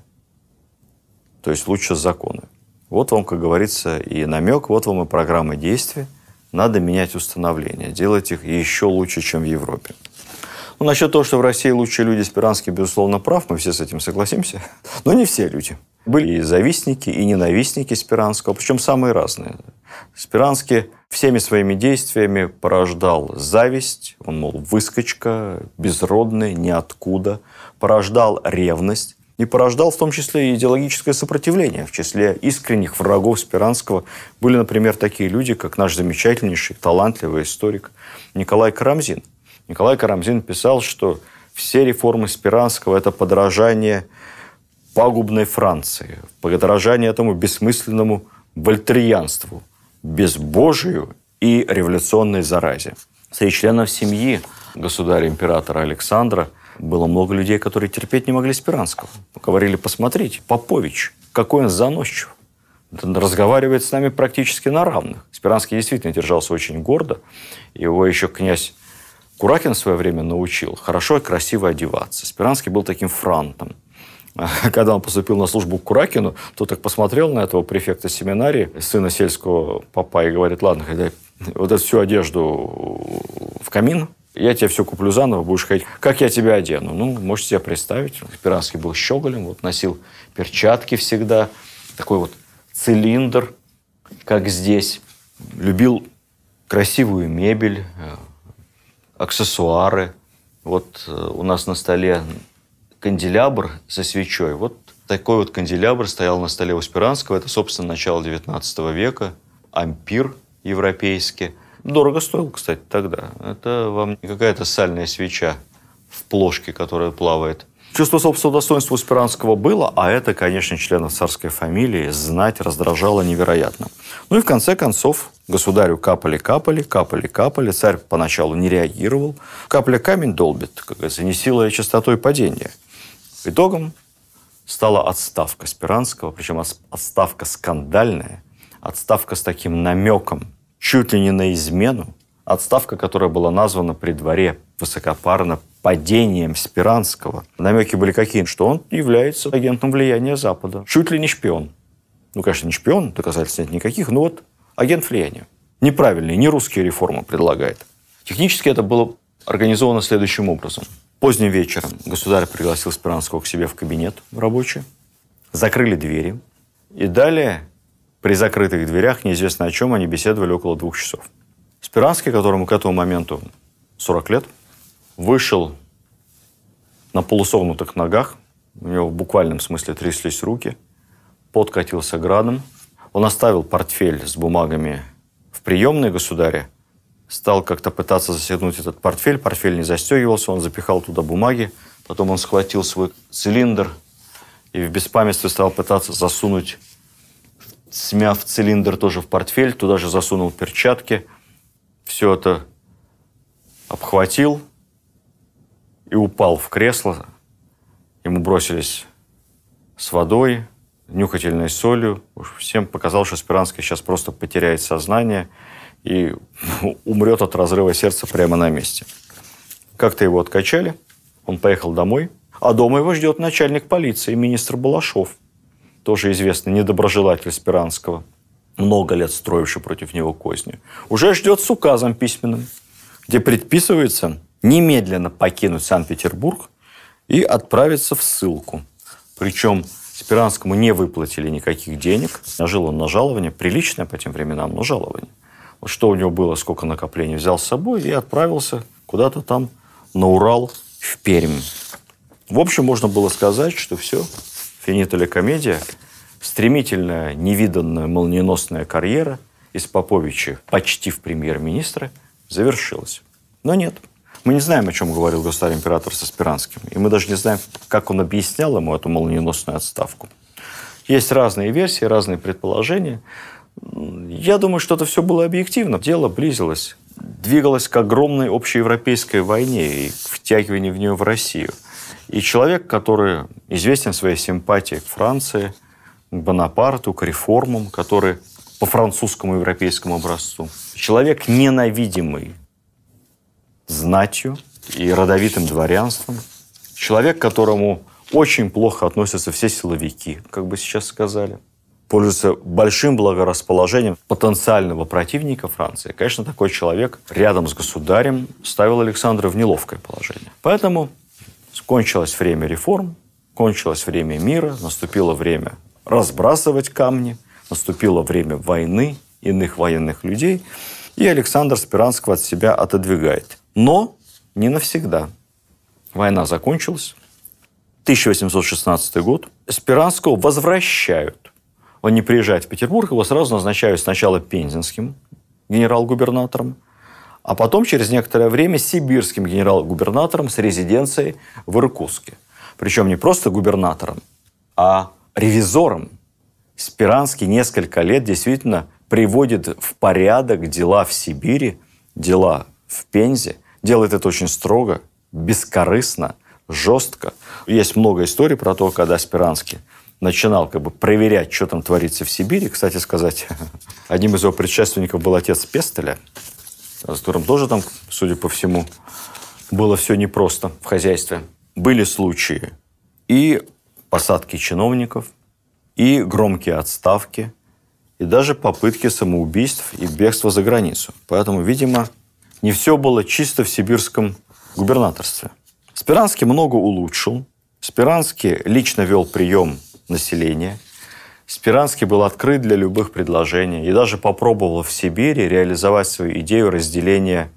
то есть лучше законы. Вот вам, как говорится, и намек, вот вам и программа действий. Надо менять установления, делать их еще лучше, чем в Европе. Ну, насчет того, что в России лучшие люди Спиранский, безусловно, прав, мы все с этим согласимся. Но не все люди. Были и завистники, и ненавистники Спиранского, причем самые разные. Спиранский всеми своими действиями порождал зависть, он, мол, выскочка, безродный, ниоткуда, порождал ревность, и порождал в том числе и идеологическое сопротивление. В числе искренних врагов Спиранского были, например, такие люди, как наш замечательнейший, талантливый историк Николай Карамзин – Николай Карамзин писал, что все реформы Спиранского – это подражание пагубной Франции, подражание этому бессмысленному вольтерианству, безбожию и революционной заразе. Среди членов семьи государя-императора Александра было много людей, которые терпеть не могли Спиранского. Говорили, посмотрите, Попович, какой он заносчив. Он разговаривает с нами практически на равных. Спиранский действительно держался очень гордо. Его еще князь Куракин в свое время научил хорошо и красиво одеваться. Спиранский был таким франтом. Когда он поступил на службу к Куракину, то так посмотрел на этого префекта семинарии, сына сельского папа, и говорит, ладно, ходи, вот эту всю одежду в камин, я тебе все куплю заново, будешь ходить. Как я тебя одену? Ну, можете себе представить. Спиранский был щеголем, вот носил перчатки всегда, такой вот цилиндр, как здесь. Любил красивую мебель, э, аксессуары. Вот э, у нас на столе канделябр со свечой. Вот такой вот канделябр стоял на столе у Спиранского. Это, собственно, начало 19 века. Ампир европейский. Дорого стоил, кстати, тогда. Это вам не какая-то сальная свеча в плошке, которая плавает. Чувство собственного достоинства у Спиранского было, а это, конечно, членов царской фамилии знать раздражало невероятно. Ну и в конце концов государю капали-капали, капали-капали, царь поначалу не реагировал. Капля камень долбит, как говорится, не силой, а частотой падения. Итогом стала отставка Спиранского, причем отставка скандальная, отставка с таким намеком, чуть ли не на измену, отставка, которая была названа при дворе высокопарно падением Спиранского. Намеки были какие? Что он является агентом влияния Запада. Чуть ли не шпион. Ну, конечно, не шпион, доказательств нет никаких, но вот агент влияния. Неправильные, не русские реформы предлагает. Технически это было организовано следующим образом. Поздним вечером государь пригласил Спиранского к себе в кабинет рабочий, закрыли двери, и далее при закрытых дверях неизвестно о чем они беседовали около двух часов. Спиранский, которому к этому моменту 40 лет, вышел на полусогнутых ногах, у него в буквальном смысле тряслись руки, подкатился градом. Он оставил портфель с бумагами в приемной государя, стал как-то пытаться застегнуть этот портфель, портфель не застегивался, он запихал туда бумаги, потом он схватил свой цилиндр и в беспамятстве стал пытаться засунуть, смяв цилиндр тоже в портфель, туда же засунул перчатки, все это обхватил – и упал в кресло. Ему бросились с водой, нюхательной солью. Уж всем показалось, что Спиранский сейчас просто потеряет сознание и ну, умрет от разрыва сердца прямо на месте. Как-то его откачали, он поехал домой, а дома его ждет начальник полиции, министр Балашов, тоже известный недоброжелатель Спиранского, много лет строивший против него козни. Уже ждет с указом письменным, где предписывается немедленно покинуть Санкт-Петербург и отправиться в ссылку. Причем Спиранскому не выплатили никаких денег. Жил он на жалование, приличное по тем временам, но жалование. Вот что у него было, сколько накоплений взял с собой и отправился куда-то там на Урал, в Пермь. В общем, можно было сказать, что все, финиталя комедия, стремительная, невиданная, молниеносная карьера из Поповича почти в премьер-министра завершилась. Но нет, мы не знаем, о чем говорил государь император со Спиранским, и мы даже не знаем, как он объяснял ему эту молниеносную отставку. Есть разные версии, разные предположения. Я думаю, что это все было объективно. Дело близилось, двигалось к огромной общеевропейской войне и втягиванию в нее в Россию. И человек, который известен своей симпатией к Франции, к Бонапарту, к реформам, которые по французскому европейскому образцу. Человек ненавидимый знатью и родовитым дворянством. Человек, к которому очень плохо относятся все силовики, как бы сейчас сказали. Пользуется большим благорасположением потенциального противника Франции. Конечно, такой человек рядом с государем ставил Александра в неловкое положение. Поэтому кончилось время реформ, кончилось время мира, наступило время разбрасывать камни, наступило время войны, иных военных людей, и Александр Спиранского от себя отодвигает. Но не навсегда. Война закончилась. 1816 год. Спиранского возвращают. Он не приезжает в Петербург, его сразу назначают сначала пензенским генерал-губернатором, а потом через некоторое время сибирским генерал-губернатором с резиденцией в Иркутске. Причем не просто губернатором, а ревизором. Спиранский несколько лет действительно приводит в порядок дела в Сибири, дела в Пензе, делает это очень строго, бескорыстно, жестко. Есть много историй про то, когда Спиранский начинал как бы проверять, что там творится в Сибири. Кстати сказать, одним из его предшественников был отец Пестеля, с которым тоже там, судя по всему, было все непросто в хозяйстве. Были случаи и посадки чиновников, и громкие отставки, и даже попытки самоубийств и бегства за границу. Поэтому, видимо, не все было чисто в сибирском губернаторстве. Спиранский много улучшил. Спиранский лично вел прием населения. Спиранский был открыт для любых предложений и даже попробовал в Сибири реализовать свою идею разделения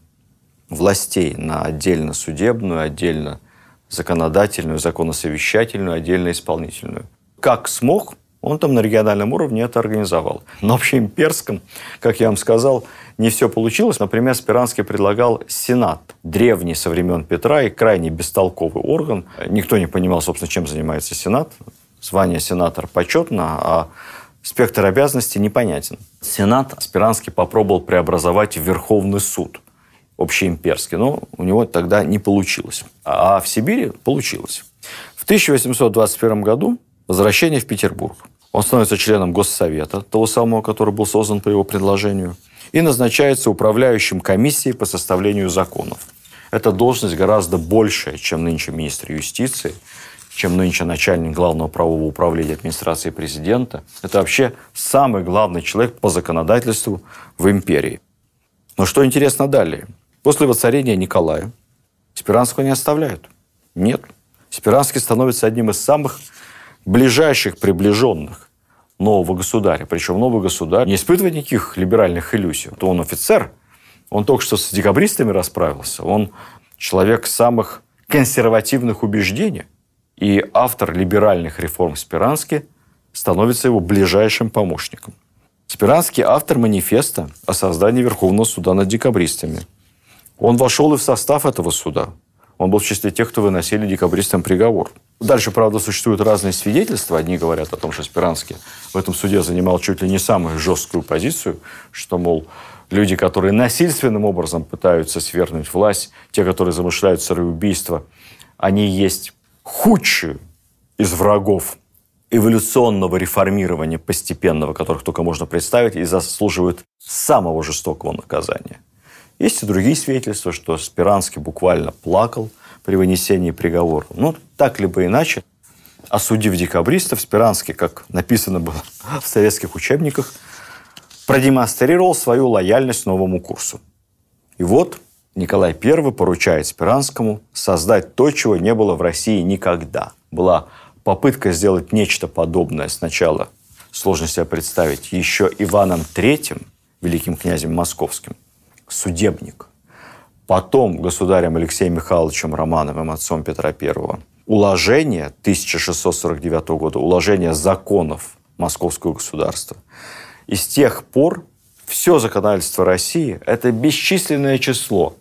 властей на отдельно судебную, отдельно законодательную, законосовещательную, отдельно исполнительную. Как смог, он там на региональном уровне это организовал. На общеимперском, как я вам сказал, не все получилось. Например, Спиранский предлагал Сенат, древний со времен Петра и крайне бестолковый орган. Никто не понимал, собственно, чем занимается Сенат. Звание сенатор почетно, а спектр обязанностей непонятен. Сенат Спиранский попробовал преобразовать в Верховный суд общеимперский, но у него тогда не получилось. А в Сибири получилось. В 1821 году возвращение в Петербург. Он становится членом Госсовета, того самого, который был создан по его предложению, и назначается управляющим комиссией по составлению законов. Эта должность гораздо большая, чем нынче министр юстиции, чем нынче начальник главного правового управления администрации президента. Это вообще самый главный человек по законодательству в империи. Но что интересно далее? После воцарения Николая Спиранского не оставляют. Нет. Спиранский становится одним из самых ближайших приближенных нового государя. Причем новый государь не испытывает никаких либеральных иллюзий. То он офицер, он только что с декабристами расправился, он человек самых консервативных убеждений, и автор либеральных реформ Спирански становится его ближайшим помощником. Спиранский – автор манифеста о создании Верховного суда над декабристами. Он вошел и в состав этого суда. Он был в числе тех, кто выносили декабристам приговор – Дальше, правда, существуют разные свидетельства. Одни говорят о том, что Спиранский в этом суде занимал чуть ли не самую жесткую позицию, что, мол, люди, которые насильственным образом пытаются свергнуть власть, те, которые замышляют сырые убийства, они есть худшие из врагов эволюционного реформирования постепенного, которых только можно представить, и заслуживают самого жестокого наказания. Есть и другие свидетельства, что Спиранский буквально плакал – при вынесении приговора. Ну, так либо иначе, осудив декабристов, Спиранский, как написано было в советских учебниках, продемонстрировал свою лояльность новому курсу. И вот Николай I поручает Спиранскому создать то, чего не было в России никогда. Была попытка сделать нечто подобное сначала, сложно себе представить, еще Иваном III, великим князем московским, судебник потом государем Алексеем Михайловичем Романовым, отцом Петра I, уложение 1649 года, уложение законов Московского государства. И с тех пор все законодательство России – это бесчисленное число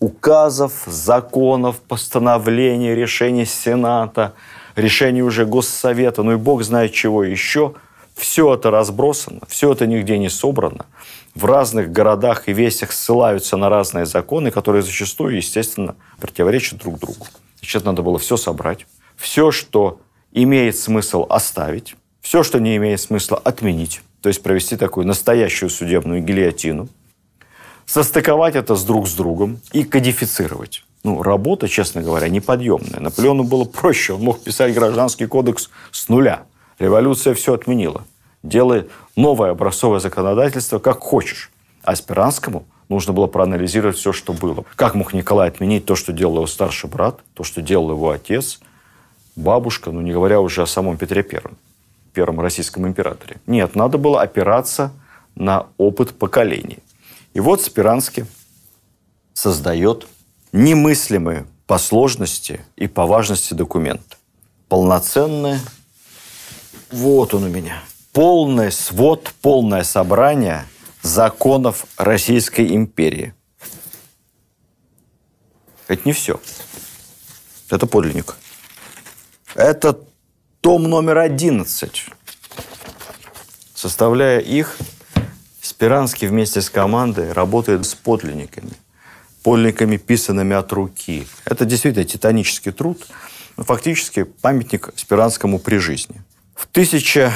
указов, законов, постановлений, решений Сената, решений уже Госсовета, ну и бог знает чего еще. Все это разбросано, все это нигде не собрано в разных городах и весях ссылаются на разные законы, которые зачастую, естественно, противоречат друг другу. Сейчас надо было все собрать. Все, что имеет смысл оставить, все, что не имеет смысла отменить, то есть провести такую настоящую судебную гильотину, состыковать это с друг с другом и кодифицировать. Ну, работа, честно говоря, неподъемная. Наполеону было проще, он мог писать гражданский кодекс с нуля. Революция все отменила делай новое образцовое законодательство, как хочешь. А Спиранскому нужно было проанализировать все, что было. Как мог Николай отменить то, что делал его старший брат, то, что делал его отец, бабушка, ну не говоря уже о самом Петре Первом, первом российском императоре. Нет, надо было опираться на опыт поколений. И вот Спиранский создает немыслимые по сложности и по важности документ. полноценный. Вот он у меня полный свод, полное собрание законов Российской империи. Это не все. Это подлинник. Это том номер 11. Составляя их, Спиранский вместе с командой работает с подлинниками. Подлинниками, писанными от руки. Это действительно титанический труд. Ну, фактически памятник Спиранскому при жизни. В 1000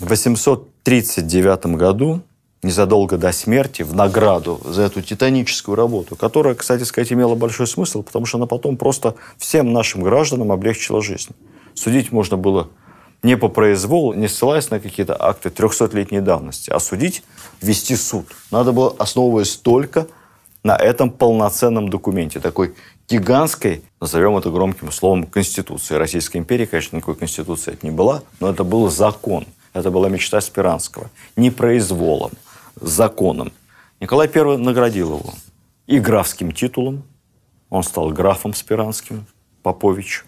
в 839 году, незадолго до смерти, в награду за эту титаническую работу, которая, кстати сказать, имела большой смысл, потому что она потом просто всем нашим гражданам облегчила жизнь. Судить можно было не по произволу, не ссылаясь на какие-то акты 300-летней давности, а судить, вести суд. Надо было, основываясь только на этом полноценном документе, такой гигантской, назовем это громким словом, Конституции. Российской империи, конечно, никакой Конституции это не была, но это был закон. Это была мечта Спиранского. Не произволом, законом. Николай I наградил его и графским титулом. Он стал графом Спиранским, Попович.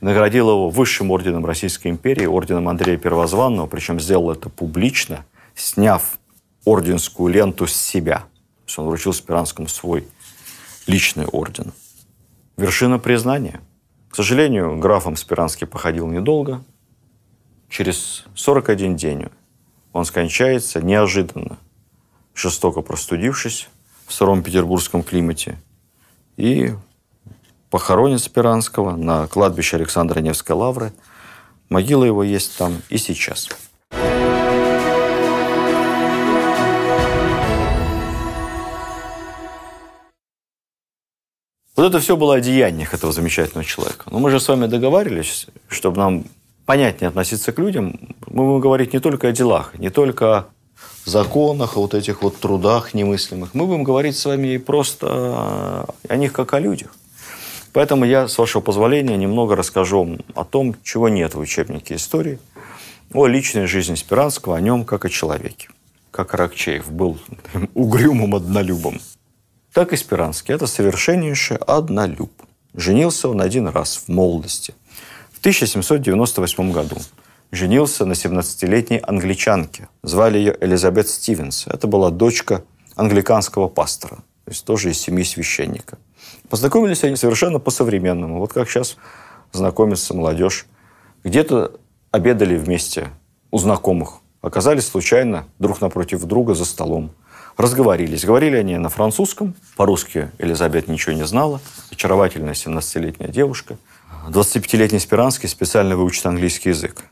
Наградил его высшим орденом Российской империи, орденом Андрея Первозванного, причем сделал это публично, сняв орденскую ленту с себя. То есть он вручил Спиранскому свой личный орден. Вершина признания. К сожалению, графом Спиранский походил недолго, Через 41 день он скончается неожиданно, жестоко простудившись в сыром петербургском климате, и похоронен Спиранского на кладбище Александра Невской лавры. Могила его есть там и сейчас. Вот это все было о деяниях этого замечательного человека. Но мы же с вами договаривались, чтобы нам понятнее относиться к людям. Мы будем говорить не только о делах, не только о законах, о вот этих вот трудах немыслимых. Мы будем говорить с вами просто о них как о людях. Поэтому я, с вашего позволения, немного расскажу о том, чего нет в учебнике истории, о личной жизни Спиранского, о нем как о человеке. Как Рокчеев был угрюмым однолюбом. Так и Спиранский – это совершеннейший однолюб. Женился он один раз в молодости. 1798 году женился на 17-летней англичанке. Звали ее Элизабет Стивенс. Это была дочка англиканского пастора, то есть тоже из семьи священника. Познакомились они совершенно по-современному, вот как сейчас знакомится молодежь. Где-то обедали вместе у знакомых, оказались случайно друг напротив друга за столом. Разговорились. Говорили они на французском, по-русски Элизабет ничего не знала, очаровательная 17-летняя девушка – 25-летний Спиранский специально выучит английский язык,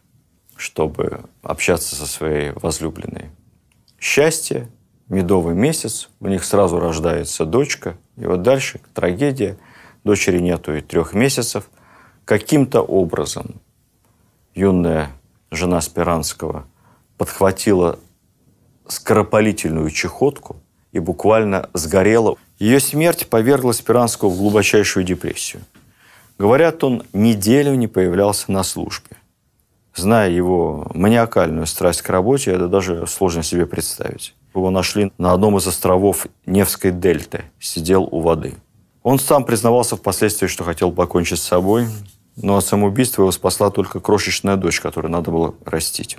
чтобы общаться со своей возлюбленной. Счастье, медовый месяц, у них сразу рождается дочка, и вот дальше трагедия. Дочери нету и трех месяцев. Каким-то образом юная жена Спиранского подхватила скоропалительную чехотку и буквально сгорела. Ее смерть повергла Спиранского в глубочайшую депрессию – Говорят, он неделю не появлялся на службе. Зная его маниакальную страсть к работе, это даже сложно себе представить. Его нашли на одном из островов Невской дельты, сидел у воды. Он сам признавался впоследствии, что хотел покончить с собой, но от самоубийства его спасла только крошечная дочь, которую надо было растить.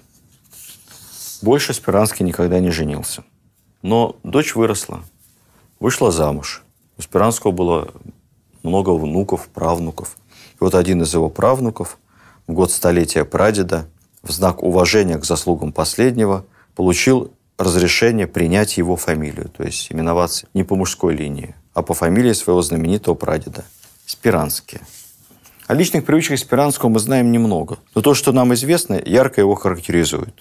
Больше Спиранский никогда не женился. Но дочь выросла, вышла замуж. У Спиранского было много внуков, правнуков. И вот один из его правнуков в год столетия прадеда в знак уважения к заслугам последнего получил разрешение принять его фамилию, то есть именоваться не по мужской линии, а по фамилии своего знаменитого прадеда – Спиранский. О личных привычках Спиранского мы знаем немного, но то, что нам известно, ярко его характеризует.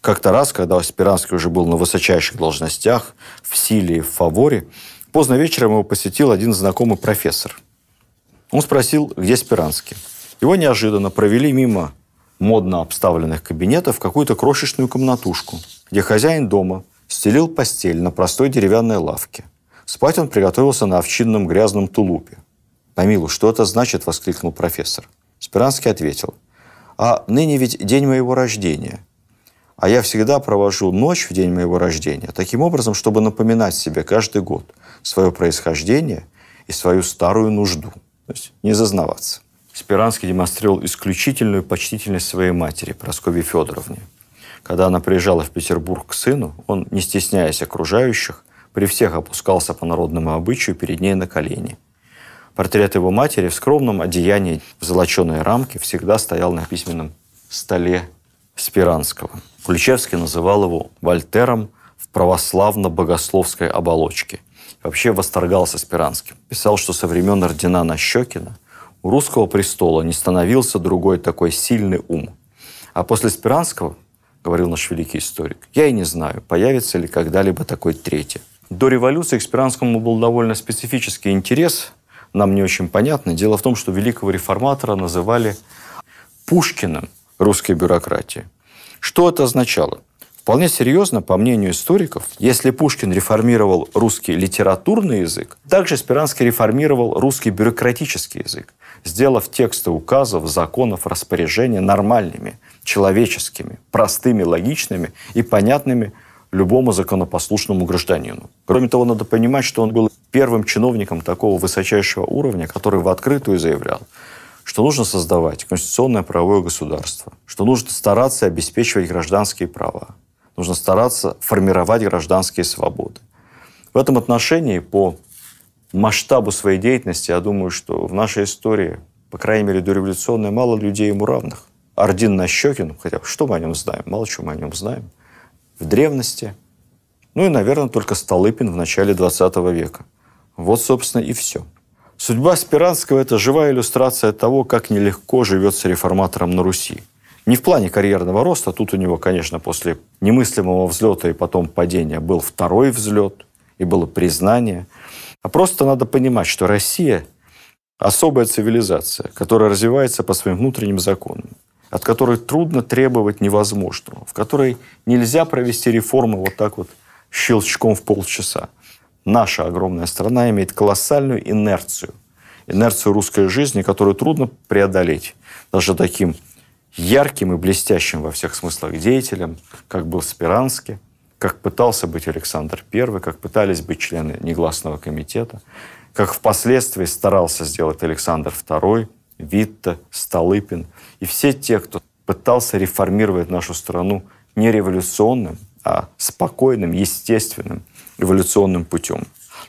Как-то раз, когда Спиранский уже был на высочайших должностях, в силе и в фаворе, Поздно вечером его посетил один знакомый профессор. Он спросил, где Спиранский. Его неожиданно провели мимо модно обставленных кабинетов в какую-то крошечную комнатушку, где хозяин дома стелил постель на простой деревянной лавке. Спать он приготовился на овчинном грязном тулупе. «Помилу, что это значит?» – воскликнул профессор. Спиранский ответил. «А ныне ведь день моего рождения. А я всегда провожу ночь в день моего рождения таким образом, чтобы напоминать себе каждый год свое происхождение и свою старую нужду. То есть не зазнаваться. Спиранский демонстрировал исключительную почтительность своей матери, Прасковье Федоровне. Когда она приезжала в Петербург к сыну, он, не стесняясь окружающих, при всех опускался по народному обычаю перед ней на колени. Портрет его матери в скромном одеянии в золоченой рамке всегда стоял на письменном столе Спиранского. Ключевский называл его Вольтером в православно-богословской оболочке. Вообще восторгался Спиранским. Писал, что со времен ордена Нащекина у русского престола не становился другой такой сильный ум. А после Спиранского, говорил наш великий историк, я и не знаю, появится ли когда-либо такой третий. До революции к Спиранскому был довольно специфический интерес, нам не очень понятно. Дело в том, что великого реформатора называли Пушкиным – русской бюрократии. Что это означало? Вполне серьезно, по мнению историков, если Пушкин реформировал русский литературный язык, также Спиранский реформировал русский бюрократический язык, сделав тексты указов, законов, распоряжений нормальными, человеческими, простыми, логичными и понятными любому законопослушному гражданину. Кроме того, надо понимать, что он был первым чиновником такого высочайшего уровня, который в открытую заявлял, что нужно создавать конституционное правовое государство, что нужно стараться обеспечивать гражданские права, нужно стараться формировать гражданские свободы. В этом отношении по масштабу своей деятельности, я думаю, что в нашей истории, по крайней мере, дореволюционной, мало людей ему равных. Ордин Нащекин, хотя что мы о нем знаем, мало чего мы о нем знаем, в древности. Ну и, наверное, только Столыпин в начале 20 века. Вот, собственно, и все. Судьба Спиранского – это живая иллюстрация того, как нелегко живется реформатором на Руси. Не в плане карьерного роста, тут у него, конечно, после немыслимого взлета и потом падения был второй взлет, и было признание. А просто надо понимать, что Россия – особая цивилизация, которая развивается по своим внутренним законам, от которой трудно требовать невозможного, в которой нельзя провести реформы вот так вот щелчком в полчаса наша огромная страна имеет колоссальную инерцию. Инерцию русской жизни, которую трудно преодолеть. Даже таким ярким и блестящим во всех смыслах деятелем, как был Спиранский, как пытался быть Александр I, как пытались быть члены негласного комитета, как впоследствии старался сделать Александр II, Витта Столыпин и все те, кто пытался реформировать нашу страну не революционным, а спокойным, естественным, революционным путем.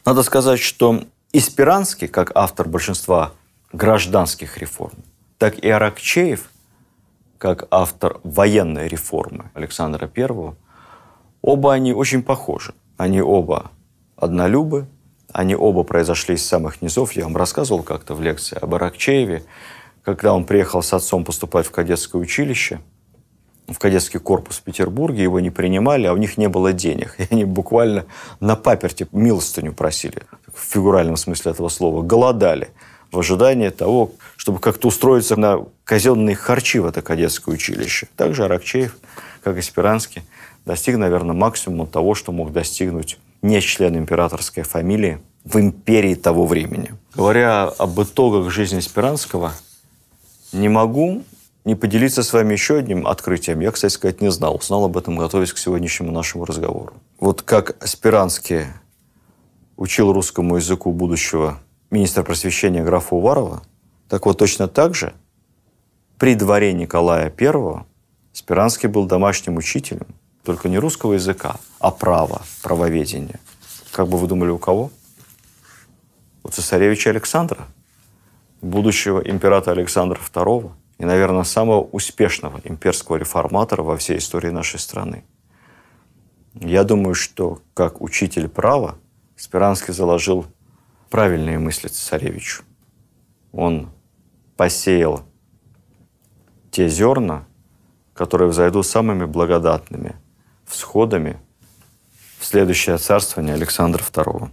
Надо сказать, что Испиранский, как автор большинства гражданских реформ, так и Аракчеев, как автор военной реформы Александра I, оба они очень похожи. Они оба однолюбы, они оба произошли из самых низов. Я вам рассказывал как-то в лекции об Аракчееве, когда он приехал с отцом поступать в кадетское училище – в кадетский корпус в Петербурге, его не принимали, а у них не было денег. И они буквально на паперте милостыню просили, в фигуральном смысле этого слова, голодали в ожидании того, чтобы как-то устроиться на казенные харчи в это кадетское училище. Также Аракчеев, как и Спиранский, достиг, наверное, максимума того, что мог достигнуть не член императорской фамилии в империи того времени. Говоря об итогах жизни Спиранского, не могу не поделиться с вами еще одним открытием. Я, кстати сказать, не знал. Узнал об этом, готовясь к сегодняшнему нашему разговору. Вот как Спиранский учил русскому языку будущего министра просвещения графа Уварова, так вот точно так же при дворе Николая I Спиранский был домашним учителем, только не русского языка, а права, правоведения. Как бы вы думали, у кого? У цесаревича Александра, будущего императора Александра II – и, наверное, самого успешного имперского реформатора во всей истории нашей страны. Я думаю, что как учитель права Спиранский заложил правильные мысли цесаревичу. Он посеял те зерна, которые взойдут самыми благодатными всходами в следующее царствование Александра II.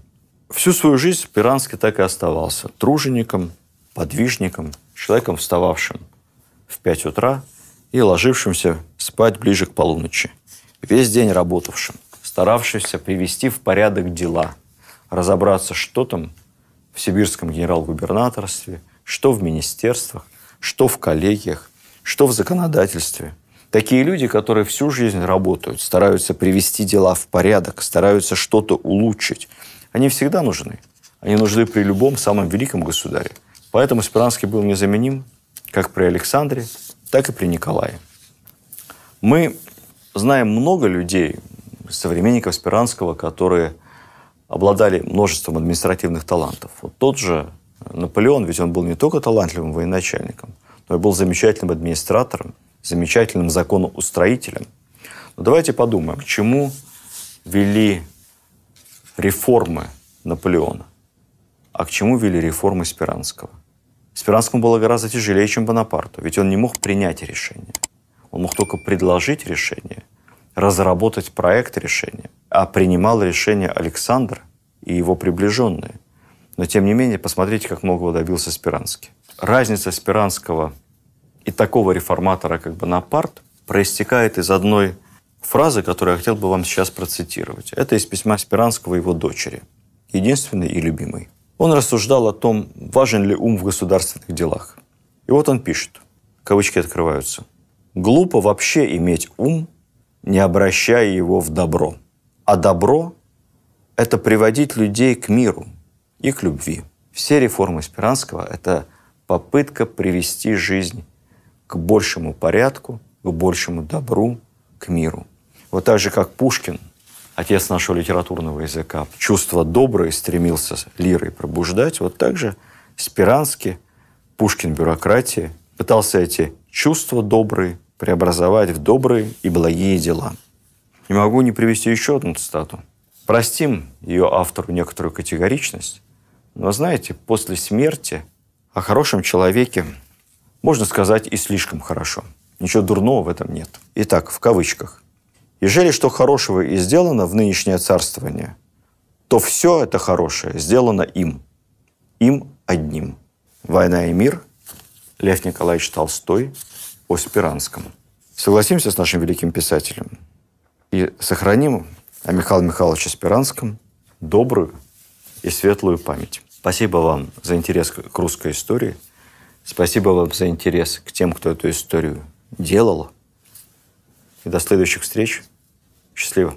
Всю свою жизнь Спиранский так и оставался тружеником, подвижником, человеком, встававшим в 5 утра и ложившимся спать ближе к полуночи, весь день работавшим, старавшимся привести в порядок дела, разобраться, что там в сибирском генерал-губернаторстве, что в министерствах, что в коллегиях, что в законодательстве. Такие люди, которые всю жизнь работают, стараются привести дела в порядок, стараются что-то улучшить, они всегда нужны. Они нужны при любом самом великом государе. Поэтому Спиранский был незаменим, как при Александре, так и при Николае. Мы знаем много людей, современников Спиранского, которые обладали множеством административных талантов. Вот тот же Наполеон, ведь он был не только талантливым военачальником, но и был замечательным администратором, замечательным законоустроителем. Но давайте подумаем, к чему вели реформы Наполеона, а к чему вели реформы Спиранского – Спиранскому было гораздо тяжелее, чем Бонапарту, ведь он не мог принять решение. Он мог только предложить решение, разработать проект решения. А принимал решение Александр и его приближенные. Но, тем не менее, посмотрите, как много добился Спиранский. Разница Спиранского и такого реформатора, как Бонапарт, проистекает из одной фразы, которую я хотел бы вам сейчас процитировать. Это из письма Спиранского его дочери, единственной и любимой. Он рассуждал о том, важен ли ум в государственных делах. И вот он пишет, кавычки открываются, «Глупо вообще иметь ум, не обращая его в добро. А добро – это приводить людей к миру и к любви». Все реформы Спиранского – это попытка привести жизнь к большему порядку, к большему добру, к миру. Вот так же, как Пушкин отец нашего литературного языка, чувство доброе стремился лирой пробуждать, вот так же Спиранский, Пушкин бюрократии, пытался эти чувства добрые преобразовать в добрые и благие дела. Не могу не привести еще одну цитату. Простим ее автору некоторую категоричность, но знаете, после смерти о хорошем человеке можно сказать и слишком хорошо. Ничего дурного в этом нет. Итак, в кавычках. Ежели что хорошего и сделано в нынешнее царствование, то все это хорошее сделано им, им одним. «Война и мир», Лев Николаевич Толстой о Спиранском. Согласимся с нашим великим писателем и сохраним о Михаиле Михайловиче Спиранском добрую и светлую память. Спасибо вам за интерес к русской истории. Спасибо вам за интерес к тем, кто эту историю делал. И до следующих встреч. Счастливо.